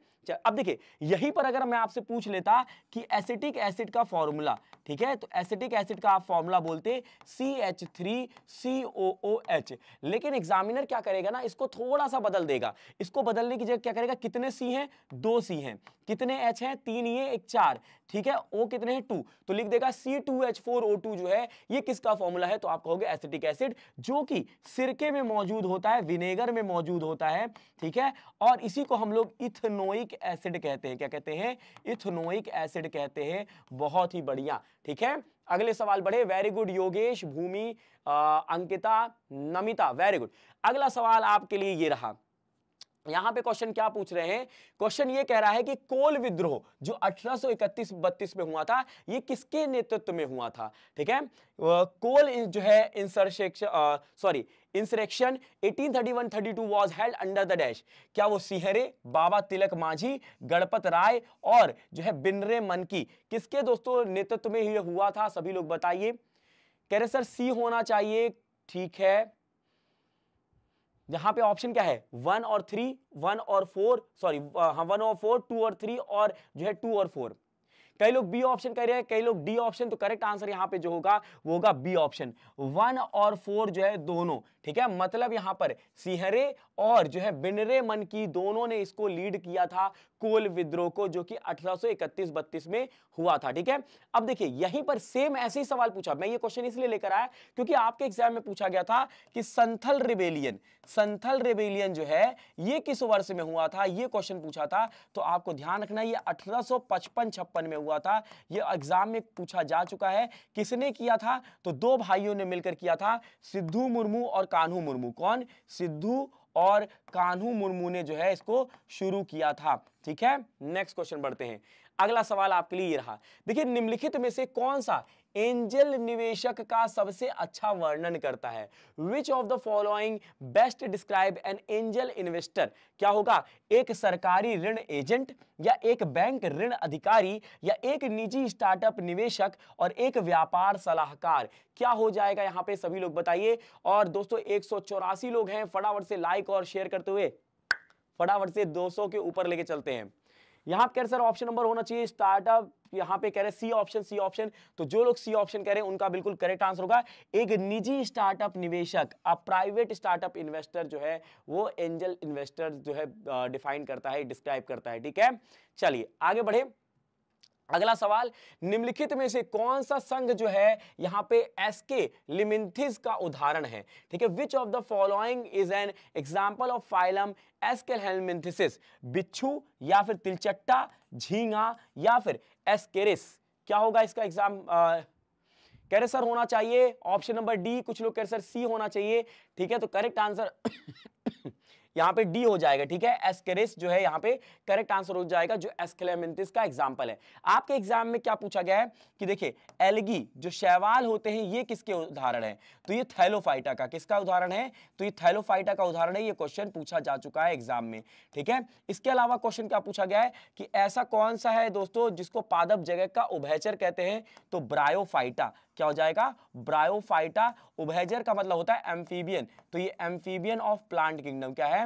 अब देखिए यहीं पर अगर मैं आपसे पूछ लेता कि एसिटिक एसिड का फॉर्मूला ठीक है तो एसिटिक एसिड का आप फॉर्मूला बोलते C H three C O O H लेकिन एग्जामिनर क्या करेगा ना इसको थोड़ा सा बदल देगा इसको बदलने की जगह क्या करेगा कितने सी हैं दो सी हैं कितने एच हैं तीन ये एक चार ठीक है ओ कितने हैं टू तो लिख देगा C two H four O two जो है ये किसका फॉर्मूला है तो आप कहोगे एसिटिक एसिड जो कि सिरके में मौजूद होता है विनेगर में मौजूद होता है ठीक है और इसी को हम लोग इथनोइक एसिड कहते हैं क्या कहते हैं इथनोइक एसिड कहते हैं बहुत ही बढ़िया ठीक है अगले सवाल बढ़े very good Yogesh Bhumi Ankita Namita very good अगला सवाल आपके लिए ये रहा यहां पे क्वेश्चन क्या पूछ रहे हैं क्वेश्चन ये कह रहा है कि कोल विद्रोह जो 1831-32 में हुआ था ये किसके नेतृत्व में हुआ था ठीक है कोल जो है insurrection sorry insurrection 1831-32 was held under the dash क्या वो सिहरे बाबा तिलक मांझी गणपत राय और जो है बिनरे मन की किसके दोस्तों नेतृत्व में यह हुआ था सभी लोग बताइए कह रहे सर सी होना चाहिए ठीक है यहां पे ऑप्शन क्या है वन और थ्री वन और फोर सॉरी हाँ वन और फोर टू और थ्री और जो है टू और फोर कई लोग बी ऑप्शन कह रहे हैं कई लोग डी ऑप्शन तो करेक्ट आंसर यहाँ पे जो होगा वो होगा बी ऑप्शन वन और फोर जो है दोनों ठीक है मतलब यहाँ पर सिहरे और जो है बिनरे मन की दोनों ने इसको लीड किया था कोल विद्रोह को जो कि 1831-32 में हुआ था ठीक है अब देखिए यहीं पर सेम ऐसे ही सवाल पूछा मैं ये क्वेश्चन इसलिए लेकर आया क्योंकि आपके एग्जाम में पूछा गया था कि संथल रिबेलियन संथल रिबेलियन जो है ये किस वर्ष में हुआ था ये क्वेश्चन पूछा था तो आपको ध्यान रखना ये अठारह सौ में हुआ था यह एग्जाम में पूछा जा चुका है किसने किया था तो दो भाइयों ने मिलकर किया था सिद्धू मुर्मू और कानू मुर्मू कौन सिद्धू और कान्हू मुर्मू ने जो है इसको शुरू किया था ठीक है नेक्स्ट क्वेश्चन बढ़ते हैं अगला सवाल आपके लिए ये रहा देखिए निम्नलिखित में से कौन सा एंजल निवेशक का सबसे अच्छा वर्णन करता है which of the following best describe an angel investor क्या होगा एक सरकारी ऋण एजेंट या एक बैंक ऋण अधिकारी या एक निजी स्टार्टअप निवेशक और एक व्यापार सलाहकार क्या हो जाएगा यहां पे सभी लोग बताइए और दोस्तों एक लोग हैं फटाफट से लाइक और शेयर करते हुए फटाफट से दो के ऊपर लेके चलते हैं यहां पर सर ऑप्शन नंबर होना चाहिए स्टार्टअप यहां पे कह रहे सी ऑप्शन सी ऑप्शन तो जो लोग सी ऑप्शन कह रहे हैं उनका बिल्कुल करेक्ट आंसर होगा एक निजी स्टार्टअप निवेशक अ प्राइवेट स्टार्टअप इन्वेस्टर जो है वो एंजल इन्वेस्टर जो है डिफाइन करता है डिस्क्राइब करता है ठीक है चलिए आगे बढ़े अगला सवाल निम्नलिखित में से कौन सा संघ जो है यहाँ पे एसके के लिमिंथिस का उदाहरण है ठीक है which of the following is an example of phylum Aschelminthes बिच्छू या फिर तिलचट्टा झींगा या फिर एस केरिस क्या होगा इसका एग्जाम कैरेसर होना चाहिए ऑप्शन नंबर डी कुछ लोग कैरेसर सी होना चाहिए ठीक है तो करेक्ट आंसर *coughs* यहाँ पे डी हो जाएगा ठीक है एस्केरिस जो है यहाँ पे करेक्ट आंसर हो जाएगा जो एस्केलेमेंटिस का एग्जाम्पल है आपके एग्जाम में क्या पूछा गया है कि देखिए एलगी जो शैवाल होते हैं ये किसके उदाहरण है तो ये थैलोफाइटा का किसका उदाहरण है तो ये थैलोफाइटा का उदाहरण है ये क्वेश्चन पूछा जा चुका है एग्जाम में ठीक है इसके अलावा क्वेश्चन क्या पूछा गया है कि ऐसा कौन सा है दोस्तों जिसको पादप जगह का उभयचर कहते हैं तो ब्रायोफाइटा क्या हो जाएगा ब्रायोफाइटा उभयजर का मतलब होता है एम्फीबियन तो ये एम्फीबियन ऑफ प्लांट किंगडम क्या है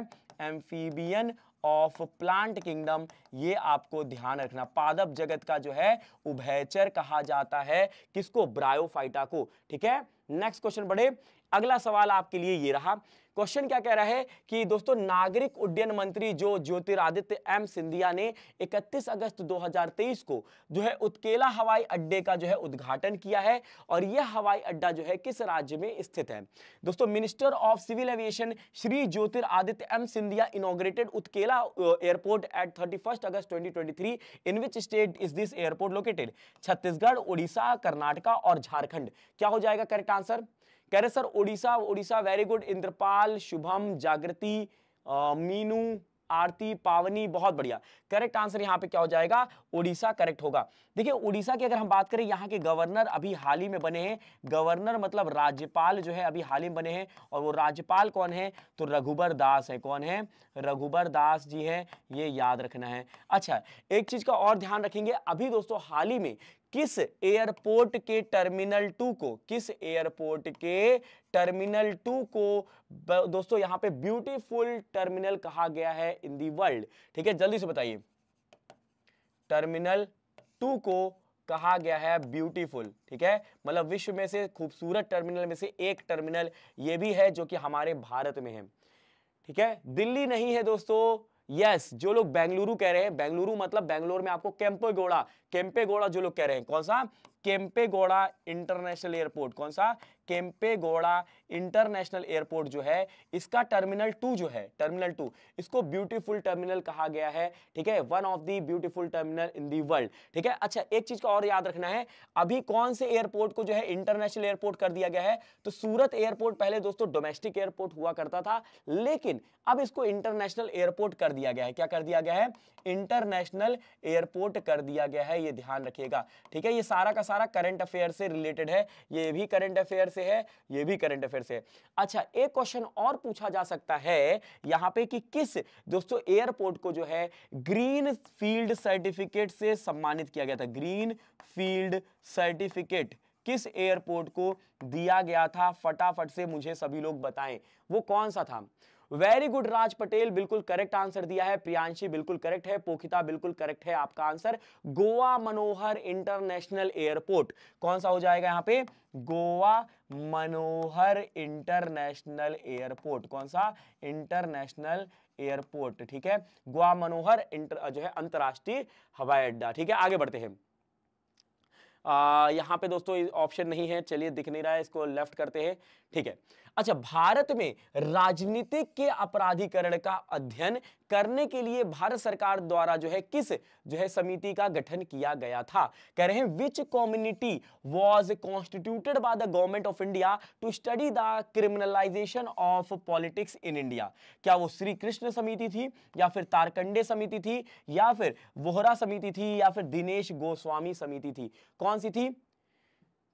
एम्फीबियन ऑफ प्लांट किंगडम ये आपको ध्यान रखना पादप जगत का जो है उभयचर कहा जाता है किसको ब्रायोफाइटा को ठीक है नेक्स्ट क्वेश्चन बढ़े अगला सवाल आपके लिए ये रहा क्वेश्चन क्या कह रहा है कि दोस्तों नागरिक उड्डयन मंत्री जो ज्योतिरादित्य एम सिंधिया ने 31 अगस्त 2023 को जो है उत्केला हवाई अड्डे का जो है उद्घाटन किया है और यह हवाई अड्डा जो है किस राज्य में स्थित है दोस्तों minister of civil aviation Shri Jyotiraditya M Scindia inaugurated Utkela airport at thirty August twenty in which state is this airport located Chhattisgarh Orissa Karnataka और झारखंड क्या हो जाएगा करेक्ट आंसर कह रहे sir Orissa Orissa very good Indrapal Shubham Jagriti Meenu आरती पावनी बहुत बढ़िया करेक्ट आंसर यहाँ पे क्या हो जाएगा उड़ीसा करेक्ट होगा देखिए उड़ीसा की अगर हम बात करें यहाँ के गवर्नर अभी हाल ही में बने हैं गवर्नर मतलब राज्यपाल जो है अभी हाल ही में बने हैं और वो राज्यपाल कौन है तो रघुबर दास है कौन है रघुबर दास जी है ये याद रखना है अच्छा एक चीज का और ध्यान रखेंगे अभी दोस्तों हाल ही में किस एयरपोर्ट के टर्मिनल टू को किस एयरपोर्ट के टर्मिनल टू को दोस्तों यहां पे ब्यूटीफुल टर्मिनल कहा गया है इन दी वर्ल्ड ठीक है जल्दी से बताइए टर्मिनल टू को कहा गया है ब्यूटीफुल ठीक है मतलब विश्व में से खूबसूरत टर्मिनल में से एक टर्मिनल ये भी है जो कि हमारे भारत में है ठीक है दिल्ली नहीं है दोस्तों यस जो लोग बेंगलुरु कह रहे हैं बेंगलुरु मतलब बेंगलोर में आपको केम्पेगोड़ा केम्पेगोड़ा जो लोग कह रहे हैं कौन सा केम्पेगोड़ा इंटरनेशनल एयरपोर्ट कौन सा केम्पेगोड़ा इंटरनेशनल एयरपोर्ट जो है इसका टर्मिनल टू जो है टर्मिनल टू इसको ब्यूटीफुल टर्मिनल कहा गया है ठीक है one of the beautiful terminal in the world ठीक है अच्छा एक चीज का और याद रखना है अभी कौन से एयरपोर्ट को जो है इंटरनेशनल एयरपोर्ट कर दिया गया है तो सूरत एयरपोर्ट पहले दोस्तों डोमेस्टिक एयरपोर्ट हुआ करता था लेकिन अब इसको इंटरनेशनल एयरपोर्ट कर दिया गया है क्या कर दिया गया है इंटरनेशनल एयरपोर्ट कर दिया गया है ये ध्यान रखिएगा ठीक है ये सारा का सारा करंट अफेयर से रिलेटेड है ये भी करंट अफेयर से है ये भी करंट अफेयर से है अच्छा एक क्वेश्चन और पूछा जा सकता है यहाँ पे कि किस दोस्तों एयरपोर्ट को जो है ग्रीन फील्ड सर्टिफिकेट से सम्मानित किया गया था ग्रीन फील्ड सर्टिफिकेट किस एयरपोर्ट को दिया गया था फटाफट से मुझे सभी लोग बताएं वो कौन सा था वेरी गुड राज पटेल बिल्कुल करेक्ट आंसर दिया है प्रियांशी बिल्कुल करेक्ट है पोखिता बिल्कुल करेक्ट है आपका answer Goa Manohar international airport कौन सा हो जाएगा यहां पे गोवा मनोहर इंटरनेशनल एयरपोर्ट कौन सा इंटरनेशनल एयरपोर्ट ठीक है गोवा मनोहर इंटर जो है अंतर्राष्ट्रीय हवाई अड्डा ठीक है आगे बढ़ते हैं आ, यहाँ पे दोस्तों ऑप्शन नहीं है चलिए दिख नहीं रहा है इसको लेफ्ट करते हैं ठीक है अच्छा भारत में राजनीतिक के अपराधीकरण का अध्ययन करने के लिए भारत सरकार द्वारा जो है किस जो है समिति का गठन किया गया था कह रहे हैं which community was constituted by the government of India to study the criminalization of politics in India क्या वो श्री कृष्ण समिति थी या फिर तारकंडे समिति थी या फिर वोहरा समिति थी या फिर दिनेश गोस्वामी समिति थी कौन सी थी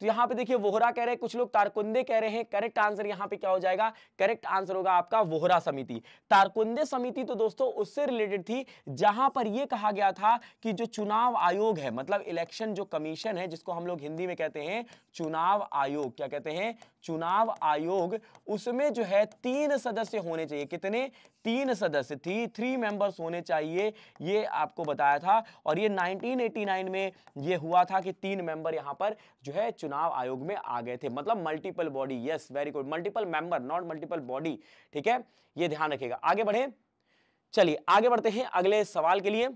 तो यहां पे देखिए वोहरा कह रहे हैं कुछ लोग तारकुंदे कह रहे हैं करेक्ट आंसर यहां पे क्या हो जाएगा करेक्ट आंसर होगा आपका वोहरा समिति तारकुंदे समिति तो दोस्तों उससे रिलेटेड थी जहां पर यह कहा गया था कि जो चुनाव आयोग है मतलब इलेक्शन जो कमीशन है जिसको हम लोग हिंदी में कहते हैं चुनाव आयोग क्या कहते हैं चुनाव आयोग उसमें जो है तीन सदस्य होने चाहिए कितने तीन सदस्य थी थ्री मेंबर्स होने चाहिए ये आपको बताया था और ये 1989 में ये हुआ था कि तीन मेंबर यहां पर जो है चुनाव आयोग में आ गए थे मतलब multiple body yes very good multiple member not multiple body ठीक है ये ध्यान रखेगा आगे बढ़े चलिए आगे बढ़ते हैं अगले सवाल के लिए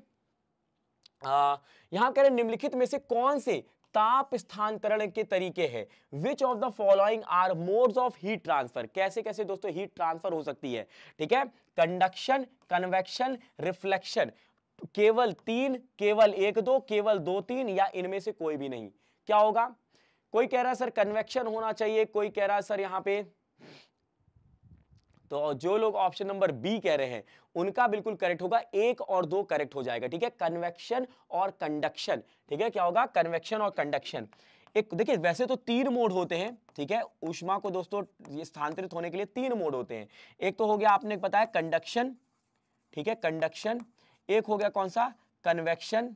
आ, यहां कह रहे निम्नलिखित में से कौन से ताप स्थानांतरण के तरीके हैं which of the following are modes of heat transfer कैसे कैसे दोस्तों हीट ट्रांसफर हो सकती है ठीक है कंडक्शन कन्वेक्शन रिफ्लेक्शन केवल तीन केवल एक दो केवल दो तीन या इनमें से कोई भी नहीं क्या होगा कोई कह रहा है सर कन्वेक्शन होना चाहिए कोई कह रहा है सर यहां पे तो जो लोग ऑप्शन नंबर बी कह रहे हैं उनका बिल्कुल करेक्ट होगा एक और दो करेक्ट हो जाएगा ठीक है कन्वेक्शन और कंडक्शन ठीक है क्या होगा कन्वेक्शन और कंडक्शन एक देखिए वैसे तो तीन मोड होते हैं ठीक है उष्मा को दोस्तों स्थानांतरित होने के लिए तीन मोड होते हैं एक तो हो गया आपने बताया कंडक्शन ठीक है कंडक्शन एक हो गया कौन सा कन्वेक्शन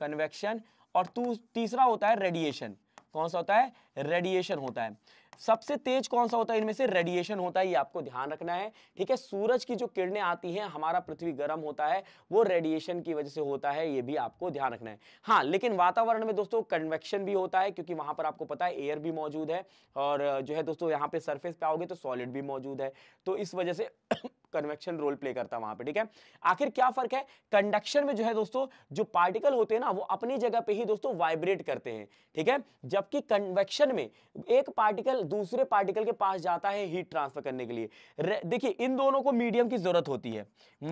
कन्वेक्शन और तीसरा होता है रेडिएशन कौन सा होता है रेडिएशन होता है सबसे तेज कौन सा होता है इनमें से रेडिएशन होता है ये आपको ध्यान रखना है ठीक है सूरज की जो किरणें आती हैं हमारा पृथ्वी गर्म होता है वो रेडिएशन की वजह से होता है ये भी आपको ध्यान रखना है हाँ लेकिन वातावरण में दोस्तों कन्वेक्शन भी होता है क्योंकि वहां पर आपको पता है एयर भी मौजूद है और जो है दोस्तों यहाँ पे सर्फेस पे आओगे तो सॉलिड भी मौजूद है तो इस वजह से कन्वेक्शन रोल प्ले करता है वहां पे ठीक है आखिर क्या फर्क है कंडक्शन में जो है दोस्तों जो पार्टिकल होते हैं ना वो अपनी जगह पे ही दोस्तों वाइब्रेट करते हैं ठीक है जबकि कन्वेक्शन में एक पार्टिकल दूसरे पार्टिकल के पास जाता है हीट ट्रांसफर करने के लिए देखिए इन दोनों को मीडियम की जरूरत होती है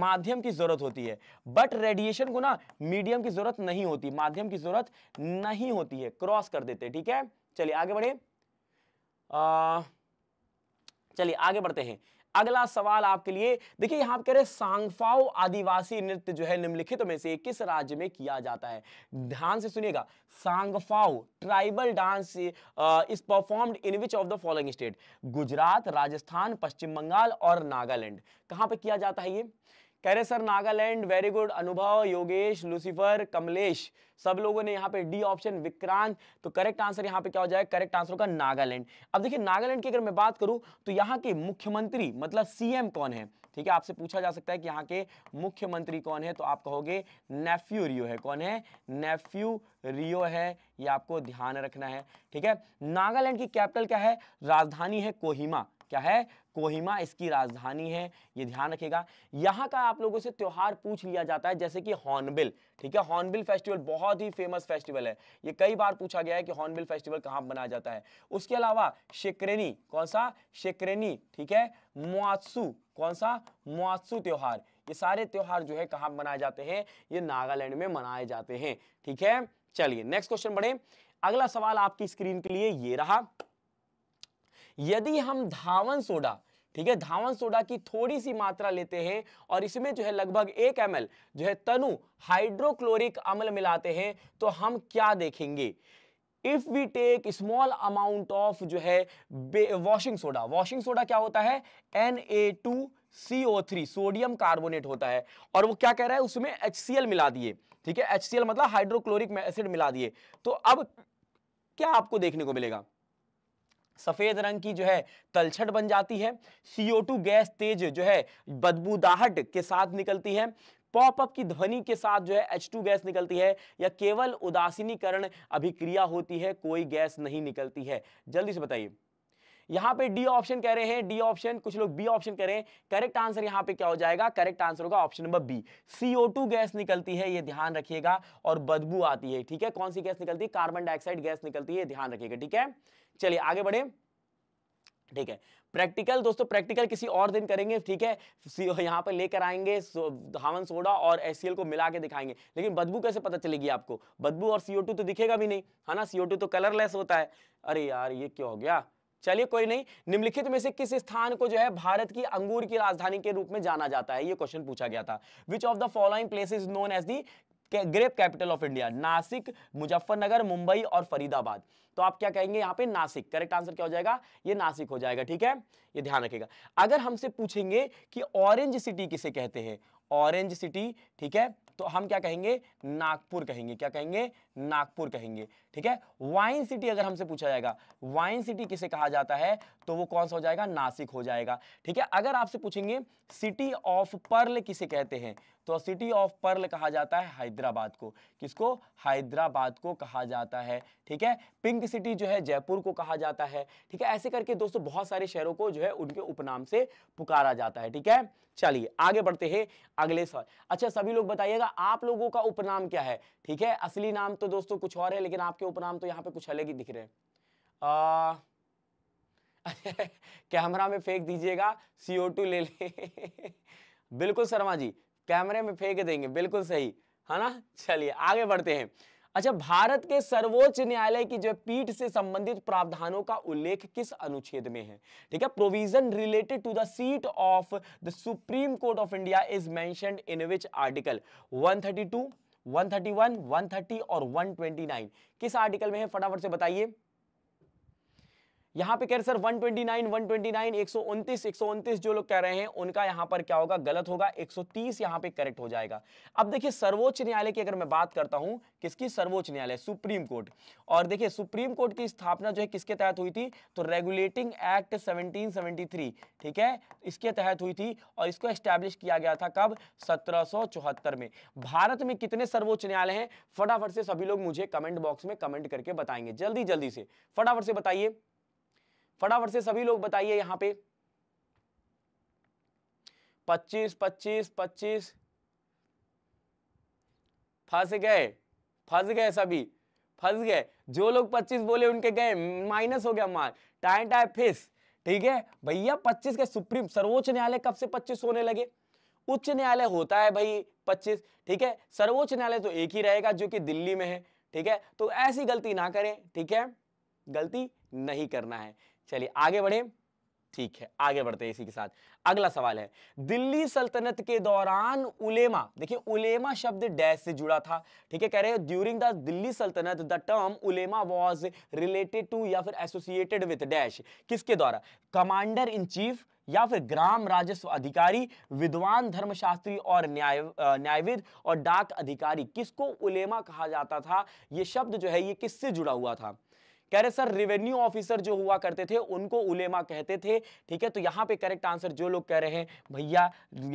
माध्यम की जरूरत होती है बट रेडिएशन को ना मीडियम की जरूरत नहीं होती माध्यम की जरूरत नहीं होती है क्रॉस कर देते ठीक है चलिए आगे बढ़े चलिए आगे बढ़ते हैं अगला सवाल आपके लिए देखिए यहां कह रहे सांगफाओ आदिवासी नृत्य जो है निम्नलिखित में से किस राज्य में किया जाता है ध्यान से सुनिएगा Sangphao tribal dance is performed in which of the following state Gujarat Rajasthan Paschim Bangal और नागालैंड कहां पे किया जाता है ये कह रहे सर नागालैंड वेरी गुड अनुभव योगेश लूसीफर कमलेश सब लोगों ने यहाँ पे डी ऑप्शन विक्रांत तो करेक्ट आंसर यहाँ पे क्या हो जाएगा करेक्ट आंसर होगा नागालैंड अब देखिए नागालैंड की अगर मैं बात करूं तो यहाँ के मुख्यमंत्री मतलब सीएम कौन है ठीक है आपसे पूछा जा सकता है कि यहाँ के मुख्यमंत्री कौन है तो आप कहोगे नेफ्यू रियो है कौन है नेफ्यू रियो है ये आपको ध्यान रखना है ठीक है नागालैंड की कैपिटल क्या है राजधानी है कोहिमा क्या है कोहिमा इसकी राजधानी है ये ध्यान रखेगा यहाँ का आप लोगों से त्यौहार पूछ लिया जाता है जैसे कि हॉर्नबिल ठीक है हॉर्नबिल फेस्टिवल बहुत ही फेमस फेस्टिवल है ये कई बार पूछा गया है कि हॉर्नबिल फेस्टिवल कहाँ मनाया जाता है उसके अलावा शेक्रेनी कौन सा शेक्रेनी ठीक है मुआत्सू कौन सा मुआत्सू त्यौहार ये सारे त्यौहार जो है कहाँ मनाए जाते हैं ये नागालैंड में मनाए जाते हैं ठीक है चलिए नेक्स्ट क्वेश्चन बढ़े अगला सवाल आपकी स्क्रीन के लिए ये रहा यदि हम धावन सोडा ठीक है धावन सोडा की थोड़ी सी मात्रा लेते हैं और इसमें जो है लगभग एक एम जो है तनु हाइड्रोक्लोरिक अम्ल मिलाते हैं तो हम क्या देखेंगे if we take small amount of जो है वॉशिंग सोडा वॉशिंग सोडा क्या होता है N A two C O three sodium carbonate होता है और वो क्या कह रहा है उसमें एच सी एल मिला दिए ठीक है एच सी एल मतलब हाइड्रोक्लोरिक एसिड मिला दिए तो अब क्या आपको देखने को मिलेगा सफ़ेद रंग की जो है तलछट बन जाती है CO2 गैस तेज जो है बदबूदाहट के साथ निकलती है पॉपअप की ध्वनि के साथ जो है H2 गैस निकलती है या केवल उदासीनीकरण अभिक्रिया होती है कोई गैस नहीं निकलती है जल्दी से बताइए यहां पे डी ऑप्शन कह रहे हैं डी ऑप्शन कुछ लोग बी ऑप्शन कह रहे हैं करेक्ट आंसर यहां पे क्या हो जाएगा करेक्ट आंसर होगा option number B CO gas निकलती है ये ध्यान रखिएगा और बदबू आती है ठीक है कौन सी गैस निकलती है कार्बन डाइऑक्साइड गैस निकलती है ध्यान रखिएगा ठीक है चलिए आगे बढ़े ठीक है प्रैक्टिकल दोस्तों प्रैक्टिकल किसी और दिन करेंगे ठीक है यहाँ पर लेकर आएंगे धावन सोडा और एस को मिला के दिखाएंगे लेकिन बदबू कैसे पता चलेगी आपको बदबू और सीओ तो दिखेगा भी नहीं है ना सीओ तो कलरलेस होता है अरे यार ये क्या हो गया चलिए कोई नहीं निम्नलिखित में से किस स्थान को जो है भारत की अंगूर की राजधानी के रूप में जाना जाता है ये क्वेश्चन पूछा गया था which of the following place is known as the grape capital of India Nashik Muzaffarnagar Mumbai और फरीदाबाद तो आप क्या कहेंगे यहाँ पे नासिक करेक्ट आंसर क्या हो जाएगा ये नासिक हो जाएगा ठीक है ये ध्यान रखेगा अगर हमसे पूछेंगे कि ऑरेंज सिटी किसे कहते हैं ऑरेंज सिटी ठीक है तो हम क्या कहेंगे नागपुर कहेंगे क्या कहेंगे नागपुर कहेंगे ठीक है वाइन सिटी अगर हमसे पूछा जाएगा वाइन सिटी किसे कहा जाता है तो वो कौन सा हो जाएगा नासिक हो जाएगा ठीक है अगर आपसे पूछेंगे सिटी ऑफ पर्ल किसे कहते हैं तो सिटी ऑफ पर्ल कहा जाता है हैदराबाद को किसको हैदराबाद को कहा जाता है ठीक है पिंक सिटी जो है जयपुर को कहा जाता है ठीक है ऐसे करके दोस्तों बहुत सारे शहरों को जो है उनके उपनाम से पुकारा जाता है ठीक है चलिए आगे बढ़ते हैं अगले सवाल अच्छा सभी लोग बताइएगा आप लोगों का उपनाम क्या है ठीक है असली नाम तो दोस्तों कुछ और है लेकिन आपके उपनाम तो यहाँ पे कुछ अलग ही दिख रहे हैं *laughs* कैमरा में फेंक दीजिएगा सीओ टू ले ले *laughs* बिल्कुल शर्मा जी कैमरे में फेंक देंगे बिल्कुल सही है ना चलिए आगे बढ़ते हैं अच्छा भारत के सर्वोच्च न्यायालय की जो पीठ से संबंधित प्रावधानों का उल्लेख किस अनुच्छेद में है ठीक है provision related to the seat of the supreme court of India is मैं इन विच आर्टिकल 132 131 130 और 129 किस आर्टिकल में है फटाफट से बताइए यहां पे कह रहे सर 129, 129, 129, 129 जो लोग कह रहे हैं उनका यहां पर क्या होगा गलत होगा 130 यहां पे करेक्ट हो जाएगा अब देखिए सर्वोच्च न्यायालय की अगर मैं बात करता हूं किसकी सर्वोच्च न्यायालय सुप्रीम कोर्ट और देखिए सुप्रीम कोर्ट की स्थापना जो है किसके तहत हुई थी तो रेगुलेटिंग एक्ट सेवनटीन ठीक है इसके तहत हुई थी और इसको एस्टैब्लिश किया गया था कब सत्रह में भारत में कितने सर्वोच्च न्यायालय है फटाफट से सभी लोग मुझे कमेंट बॉक्स में कमेंट करके बताएंगे जल्दी जल्दी से फटाफट से बताइए फटाफट से सभी लोग बताइए यहां पे पच्चीस पच्चीस पच्चीस फंस गए फंस गए सभी फंस गए जो लोग 25 बोले उनके गए माइनस हो गया मार टाइम टाइम फिस ठीक है भैया पच्चीस के सुप्रीम सर्वोच्च न्यायालय कब से पच्चीस होने लगे उच्च न्यायालय होता है भाई पच्चीस ठीक है सर्वोच्च न्यायालय तो एक ही रहेगा जो कि दिल्ली में है ठीक है तो ऐसी गलती ना करें ठीक है गलती नहीं करना है चलिए आगे बढ़े ठीक है आगे बढ़ते हैं इसी के साथ अगला सवाल है दिल्ली सल्तनत के दौरान उलेमा देखिए उलेमा शब्द डैश से जुड़ा था ठीक है कह रहे हैं during the Delhi sultanate the term ulema was related to या फिर एसोसिएटेड विद डैश किसके द्वारा कमांडर इन चीफ या फिर ग्राम राजस्व अधिकारी विद्वान धर्मशास्त्री और न्याय न्यायविद और डाक अधिकारी किसको उलेमा कहा जाता था यह शब्द जो है ये किससे जुड़ा हुआ था कह रहे सर रेवेन्यू ऑफिसर जो हुआ करते थे उनको उलेमा कहते थे ठीक है तो यहाँ पे करेक्ट आंसर जो लोग कह रहे हैं भैया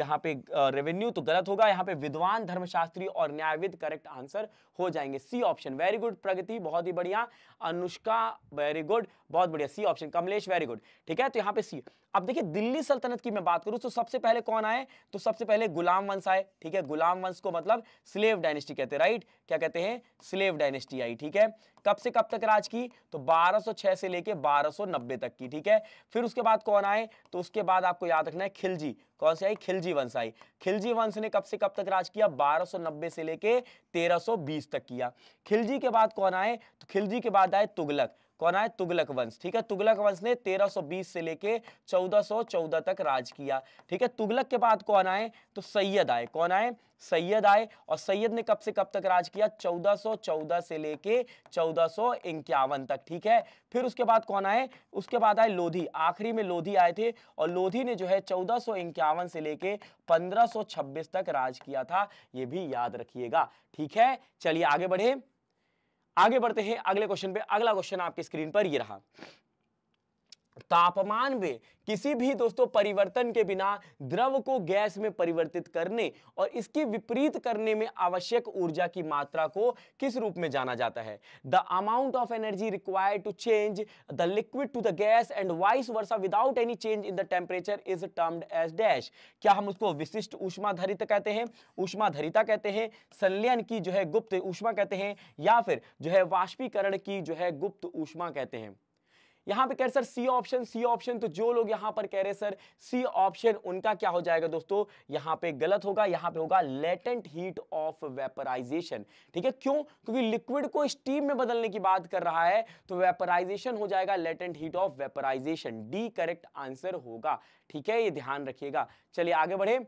यहाँ पे रेवेन्यू तो गलत होगा यहाँ पे विद्वान धर्मशास्त्री और न्यायविद करेक्ट आंसर हो जाएंगे C option very good Pragati बहुत ही बढ़िया अनुष्का वेरी गुड बहुत बढ़िया C option Kamlesh very good ठीक है तो यहाँ पे सी अब देखिए दिल्ली सल्तनत की मैं बात करूं तो सबसे पहले कौन आए तो सबसे पहले गुलाम वंश आए ठीक है गुलाम वंश को मतलब स्लेव डायनेस्टी कहते हैं राइट क्या कहते हैं स्लेव डायनेस्टी आई ठीक है कब से कब तक राज की तो 1206 से लेके 1290 तक की ठीक है फिर उसके बाद कौन आए तो उसके बाद आपको याद रखना है खिलजी कौन से आई खिलजी वंश आई खिलजी वंश ने कब से कब तक राज किया 1290 से लेके 1320 तक किया खिलजी के बाद कौन आए तो खिलजी के बाद आए तुगलक कौन आए तुगलक वंश ठीक है तुगलक वंश ने 1320 से लेके 1414 तक राज किया ठीक है तुगलक के बाद कौन आए तो सैयद आए कौन आए सैयद आए और सैयद ने कब से कब तक राज किया 1414 से लेके चौदह तक ठीक है फिर उसके बाद कौन आए उसके बाद आए लोधी आखिरी में लोधी आए थे और लोधी ने जो है चौदह से लेके 1526 तक राज किया था ये भी याद रखिएगा ठीक है चलिए आगे बढ़े आगे बढ़ते हैं अगले क्वेश्चन पे अगला क्वेश्चन आपकी स्क्रीन पर ये रहा तापमान में किसी भी दोस्तों परिवर्तन के बिना द्रव को गैस में परिवर्तित करने और इसके विपरीत करने में आवश्यक ऊर्जा की मात्रा को किस रूप में जाना जाता है the amount of energy required to change the liquid to the gas and vice versa without any change in the temperature is termed as dash क्या हम उसको विशिष्ट धरित कहते हैं धरिता कहते हैं संलयन की जो है गुप्त ऊष्मा कहते हैं या फिर जो है वाष्पीकरण की जो है गुप्त ऊष्मा कहते हैं यहां पे कह रहे sir C option C option तो जो लोग यहाँ पर कह रहे सर सी ऑप्शन उनका क्या हो जाएगा दोस्तों यहां पे गलत होगा यहां पे होगा लेटेंट हीट ऑफ वेपराइजेशन ठीक है क्यों क्योंकि लिक्विड को स्टीम में बदलने की बात कर रहा है तो वेपराइजेशन हो जाएगा latent heat of vaporization D correct answer होगा ठीक है ये ध्यान रखिएगा चलिए आगे बढ़े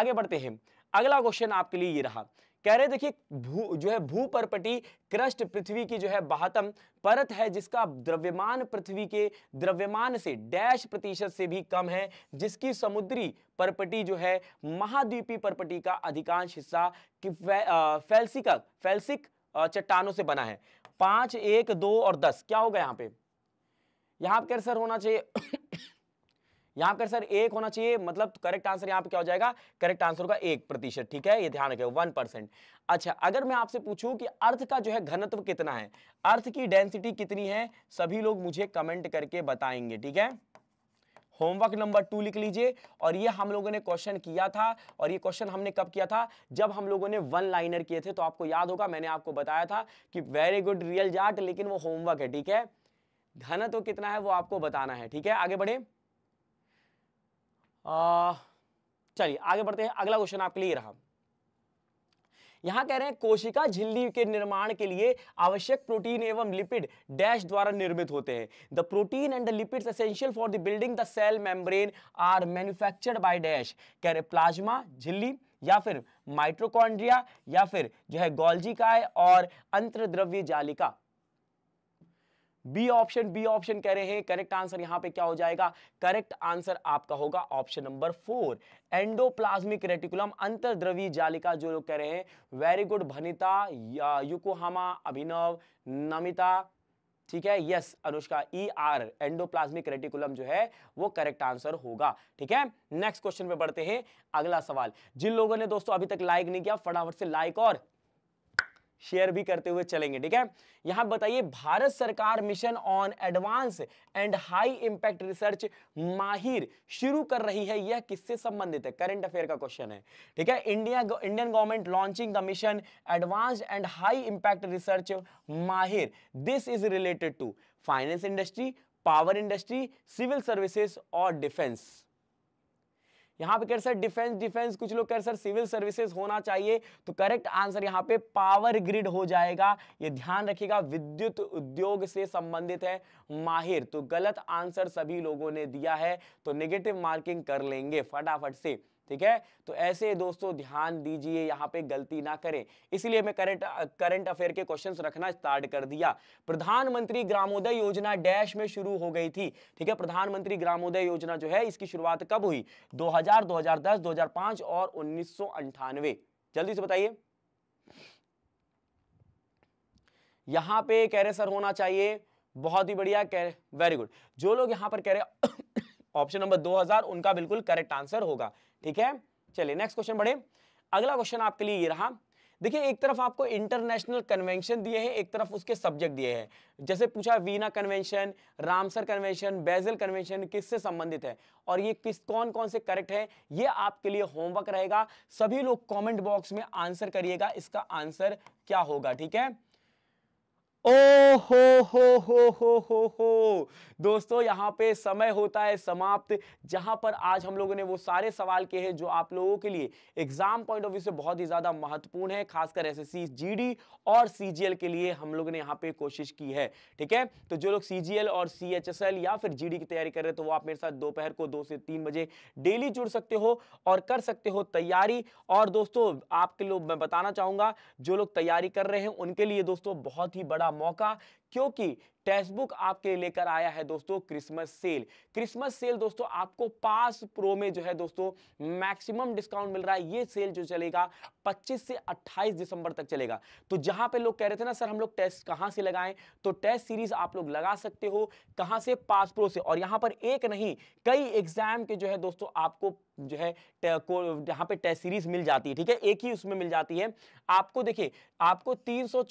आगे बढ़ते हैं अगला क्वेश्चन आपके लिए ये रहा कह रहे देखिए भू जो है भूपरपटी क्रष्ट पृथ्वी की जो है बहत्तम परत है जिसका द्रव्यमान पृथ्वी के द्रव्यमान से डैश प्रतिशत से भी कम है जिसकी समुद्री परपटी जो है महाद्वीपी परपटी का अधिकांश हिस्सा फे, फैल्सिका चट्टानों से बना है पांच एक दो और दस क्या होगा यहाँ पे यहां पर सर होना चाहिए यहां पर सर एक होना चाहिए मतलब करेक्ट आंसर यहाँ पे क्या हो जाएगा करेक्ट आंसर का एक प्रतिशत ठीक है ये ध्यान रखेगा वन परसेंट अच्छा अगर मैं आपसे पूछूं कि अर्थ का जो है घनत्व कितना है अर्थ की डेंसिटी कितनी है सभी लोग मुझे कमेंट करके बताएंगे ठीक है होमवर्क नंबर टू लिख लीजिए और ये हम लोगों ने क्वेश्चन किया था और ये क्वेश्चन हमने कब किया था जब हम लोगों ने वन लाइनर किए थे तो आपको याद होगा मैंने आपको बताया था कि वेरी गुड रियल जाट लेकिन वो होमवर्क है ठीक है घनत्व कितना है वो आपको बताना है ठीक है आगे बढ़े चलिए आगे बढ़ते हैं अगला क्वेश्चन आपके लिए रहा यहां कह रहे हैं कोशिका झिल्ली के निर्माण के लिए आवश्यक प्रोटीन एवं लिपिड डैश द्वारा निर्मित होते हैं the protein and the lipids essential for the building the cell membrane are manufactured by dash कह रहे प्लाज्मा झिल्ली या फिर माइट्रोकॉन्ड्रिया या फिर जो है गोल्जी और अंतर्द्रव्य जालिका बी ऑप्शन बी ऑप्शन कह रहे हैं करेक्ट आंसर यहां पे क्या हो जाएगा करेक्ट आंसर आपका होगा option number four endoplasmic reticulum अंतरद्रवी जालिका जो लोग कह रहे हैं very good Bhanita Yokohama Abhinav Namita ठीक है yes Anushka E R endoplasmic reticulum जो है वो करेक्ट आंसर होगा ठीक है नेक्स्ट क्वेश्चन पे बढ़ते हैं अगला सवाल जिन लोगों ने दोस्तों अभी तक लाइक नहीं किया फटाफट से लाइक और शेयर भी करते हुए चलेंगे ठीक है यहां बताइए भारत सरकार mission on advance and high impact research MAHIR शुरू कर रही है यह किससे संबंधित है करंट अफेयर का क्वेश्चन है ठीक है India Indian government launching the mission advance and high impact research MAHIR this is related to finance industry power industry civil services और डिफेंस यहाँ पे कैसे सर डिफेंस डिफेंस कुछ लोग कैसे सर सिविल सर्विसेज होना चाहिए तो करेक्ट आंसर यहाँ पे पावर ग्रिड हो जाएगा ये ध्यान रखिएगा विद्युत उद्योग से संबंधित है माहिर तो गलत आंसर सभी लोगों ने दिया है तो नेगेटिव मार्किंग कर लेंगे फटाफट से ठीक है तो ऐसे दोस्तों ध्यान दीजिए यहाँ पे गलती ना करें इसलिए मैं करंट करंट अफेयर के क्वेश्चंस रखना स्टार्ट कर दिया प्रधानमंत्री ग्रामोदय योजना डैश में शुरू हो गई थी ठीक है प्रधानमंत्री ग्रामोदय योजना जो है इसकी शुरुआत कब हुई 2000 2010 2005 और उन्नीस जल्दी से बताइए यहां पे कह रहे सर होना चाहिए बहुत ही बढ़िया कह रहे वेरी गुड जो लोग यहां पर कह रहे ऑप्शन नंबर 2000 उनका बिल्कुल करेक्ट आंसर होगा ठीक है चलिए नेक्स्ट क्वेश्चन बढ़े अगला क्वेश्चन आपके लिए ये रहा देखिए एक तरफ आपको इंटरनेशनल कन्वेंशन दिए हैं एक तरफ उसके सब्जेक्ट दिए हैं जैसे पूछा Vienna convention Ramsar convention Basel convention किससे संबंधित है और ये किस कौन कौन से करेक्ट है ये आपके लिए होमवर्क रहेगा सभी लोग कमेंट बॉक्स में आंसर करिएगा इसका आंसर क्या होगा ठीक है ओ हो हो हो हो हो हो दोस्तों यहाँ पे समय होता है समाप्त जहां पर आज हम लोगों ने वो सारे सवाल किए हैं जो आप लोगों के लिए एग्जाम पॉइंट ऑफ व्यू से बहुत ही ज़्यादा महत्वपूर्ण है खासकर एसएससी जीडी और सीजीएल के लिए हम लोगों ने यहाँ पे कोशिश की है ठीक है तो जो लोग सीजीएल और सीएचएसएल या फिर जी की तैयारी कर रहे तो वो आप मेरे साथ दोपहर को दो से तीन बजे डेली जुड़ सकते हो और कर सकते हो तैयारी और दोस्तों आपके लोग मैं बताना चाहूंगा जो लोग तैयारी कर रहे हैं उनके लिए दोस्तों बहुत ही बड़ा मौका क्योंकि टेक्सटबुक आपके लिए लेकर आया है दोस्तों क्रिसमस सेल क्रिसमस सेल दोस्तों आपको पास प्रो में जो है दोस्तों मैक्सिमम डिस्काउंट मिल रहा है ये सेल जो चलेगा 25 से 28 दिसंबर तक चलेगा तो जहां पे लोग कह रहे थे ना सर हम लोग टेस्ट कहां से लगाएं तो टेस्ट सीरीज आप लोग लगा सकते हो कहां से पास प्रो से और यहां पर एक नहीं कई एग्जाम के जो है दोस्तों आपको जो है को यहाँ पे टेस्ट सीरीज मिल जाती है ठीक है एक ही उसमें मिल जाती है आपको देखिए आपको तीन सौ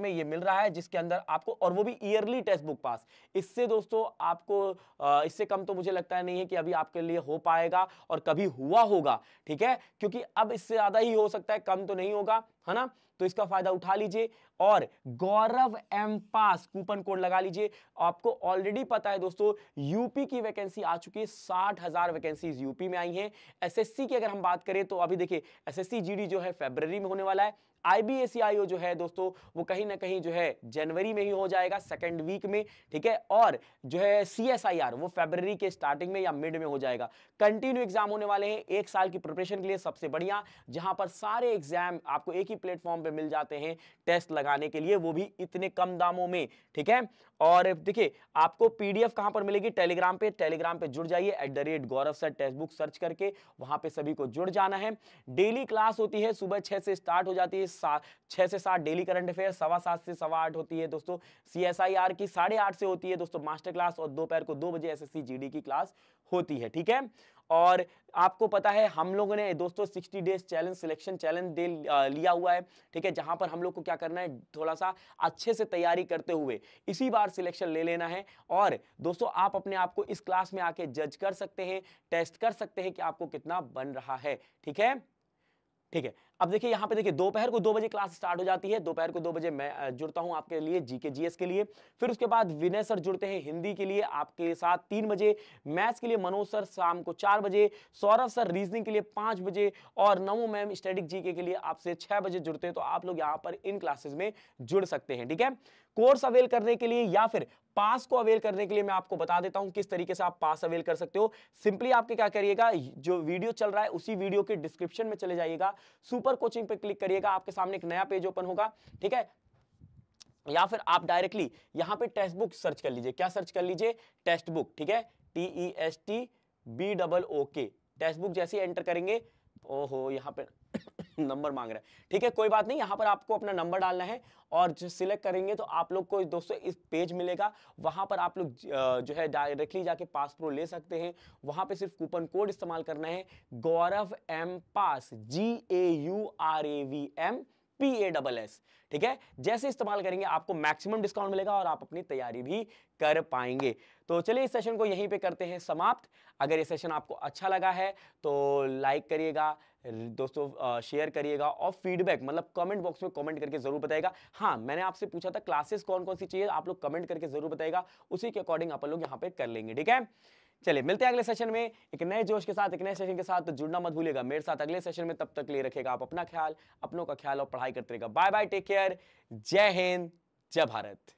में ये मिल रहा है जिसके अंदर आपको और वो भी ईयरली टेस्ट बुक पास इससे दोस्तों आपको इससे कम तो मुझे लगता है नहीं है कि अभी आपके लिए हो पाएगा और कभी हुआ होगा ठीक है क्योंकि अब इससे ज्यादा ही हो सकता है कम तो नहीं होगा है ना तो इसका फायदा उठा लीजिए और Gaurav M pass coupon code लगा लीजिए आपको ऑलरेडी पता है दोस्तों यूपी की वैकेंसी आ चुकी है साठ हजार वैकेंसी यूपी में आई हैं एसएससी की अगर हम बात करें तो अभी देखिए एसएससी जीडी जो है फेबर में होने वाला है आईबीएसईआईओ e जो है दोस्तों वो कहीं ना कहीं जो है जनवरी में ही हो जाएगा सेकेंड वीक में ठीक है और जो है सीएसआईआर वो फेबर के स्टार्टिंग में या मिड में हो जाएगा कंटिन्यू एग्जाम होने वाले हैं एक साल की प्रिपरेशन के लिए सबसे बढ़िया जहां पर सारे एग्जाम आपको एक ही प्लेटफॉर्म पे मिल जाते हैं टेस्ट लगाने के लिए वो भी इतने कम दामों में ठीक है और देखिए आपको पीडीएफ कहां पर मिलेगी टेलीग्राम पे टेलीग्राम पे जुड़ जाइए at the rate Gaurav sir text book search करके वहां पे सभी को जुड़ जाना है डेली क्लास होती है सुबह छह से स्टार्ट हो जाती है सात छः से सात डेली करंट अफेयर सवा सात से सवा आठ होती है दोस्तों सीएसआईआर की साढ़े आठ से होती है दोस्तों मास्टर क्लास और दोपहर को दो बजे एसएससी जीडी की क्लास होती है ठीक है और आपको पता है हम लोगों ने दोस्तों 60 डेज चैलेंज सिलेक्शन चैलेंज दे लिया हुआ है ठीक है जहां पर हम लोग को क्या करना है थोड़ा सा अच्छे से तैयारी करते हुए इसी बार सिलेक्शन ले लेना है और दोस्तों आप अपने आप को इस क्लास में आके जज कर सकते हैं टेस्ट कर सकते हैं कि आपको कितना बन रहा है ठीक है ठीक है अब देखिए यहाँ पे देखिए दोपहर को दो बजे क्लास स्टार्ट हो जाती है दोपहर को दो बजे मैं जुड़ता हूँ आपके लिए जीके जीएस के लिए फिर उसके बाद विनय सर जुड़ते हैं हिंदी के लिए आपके साथ तीन बजे मैथ्स के लिए मनोज सर शाम को चार बजे सौरभ सर रीजनिंग के लिए पांच बजे और नमो मैम स्टेटिक जीके के लिए आपसे छह बजे जुड़ते हैं तो आप लोग यहाँ पर इन क्लासेज में जुड़ सकते हैं ठीक है कोर्स अवेल करने के लिए या फिर पास को अवेल करने के लिए मैं आपको बता देता हूं किस तरीके से आप पास अवेल कर सकते हो सिंपली आपके क्या करिएगा जो वीडियो चल रहा है उसी वीडियो के डिस्क्रिप्शन में चले जाइएगा सुपर कोचिंग पे क्लिक करिएगा आपके सामने एक नया पेज ओपन होगा ठीक है या फिर आप डायरेक्टली यहां पर टेक्स्ट बुक सर्च कर लीजिए क्या सर्च कर लीजिए टेक्स्ट बुक ठीक है T E S T B double O K text book जैसे एंटर करेंगे ओहो यहाँ पे नंबर मांग रहा है ठीक है कोई बात नहीं यहाँ पर आपको अपना नंबर डालना है और जो सिलेक्ट करेंगे तो आप लोग को दोस्तों इस पेज मिलेगा वहाँ पर आप लोग जो है डायरेक्टली जाके पास प्रो ले सकते हैं वहाँ पे सिर्फ कूपन कोड इस्तेमाल करना है Gaurav M pass G A U R A V M P A double S ठीक है जैसे इस्तेमाल करेंगे आपको मैक्सिमम डिस्काउंट मिलेगा और आप अपनी तैयारी भी कर पाएंगे तो चलिए इस सेशन को यहीं पे करते हैं समाप्त अगर ये सेशन आपको अच्छा लगा है तो लाइक करिएगा दोस्तों शेयर करिएगा और फीडबैक मतलब कमेंट बॉक्स में कमेंट करके जरूर बताएगा हाँ मैंने आपसे पूछा था क्लासेस कौन कौन सी चाहिए आप लोग कमेंट करके जरूर बताएगा उसी के अकॉर्डिंग आप लोग यहाँ पे कर लेंगे ठीक है चलिए मिलते हैं अगले सेशन में एक नए जोश के साथ एक नए सेशन के साथ तो जुड़ना मत भूलिएगा मेरे साथ अगले सेशन में तब तक लिए रखेगा आप अपना ख्याल अपनों का ख्याल और पढ़ाई करते रहेगा बाय बाय टेक केयर जय हिंद जय भारत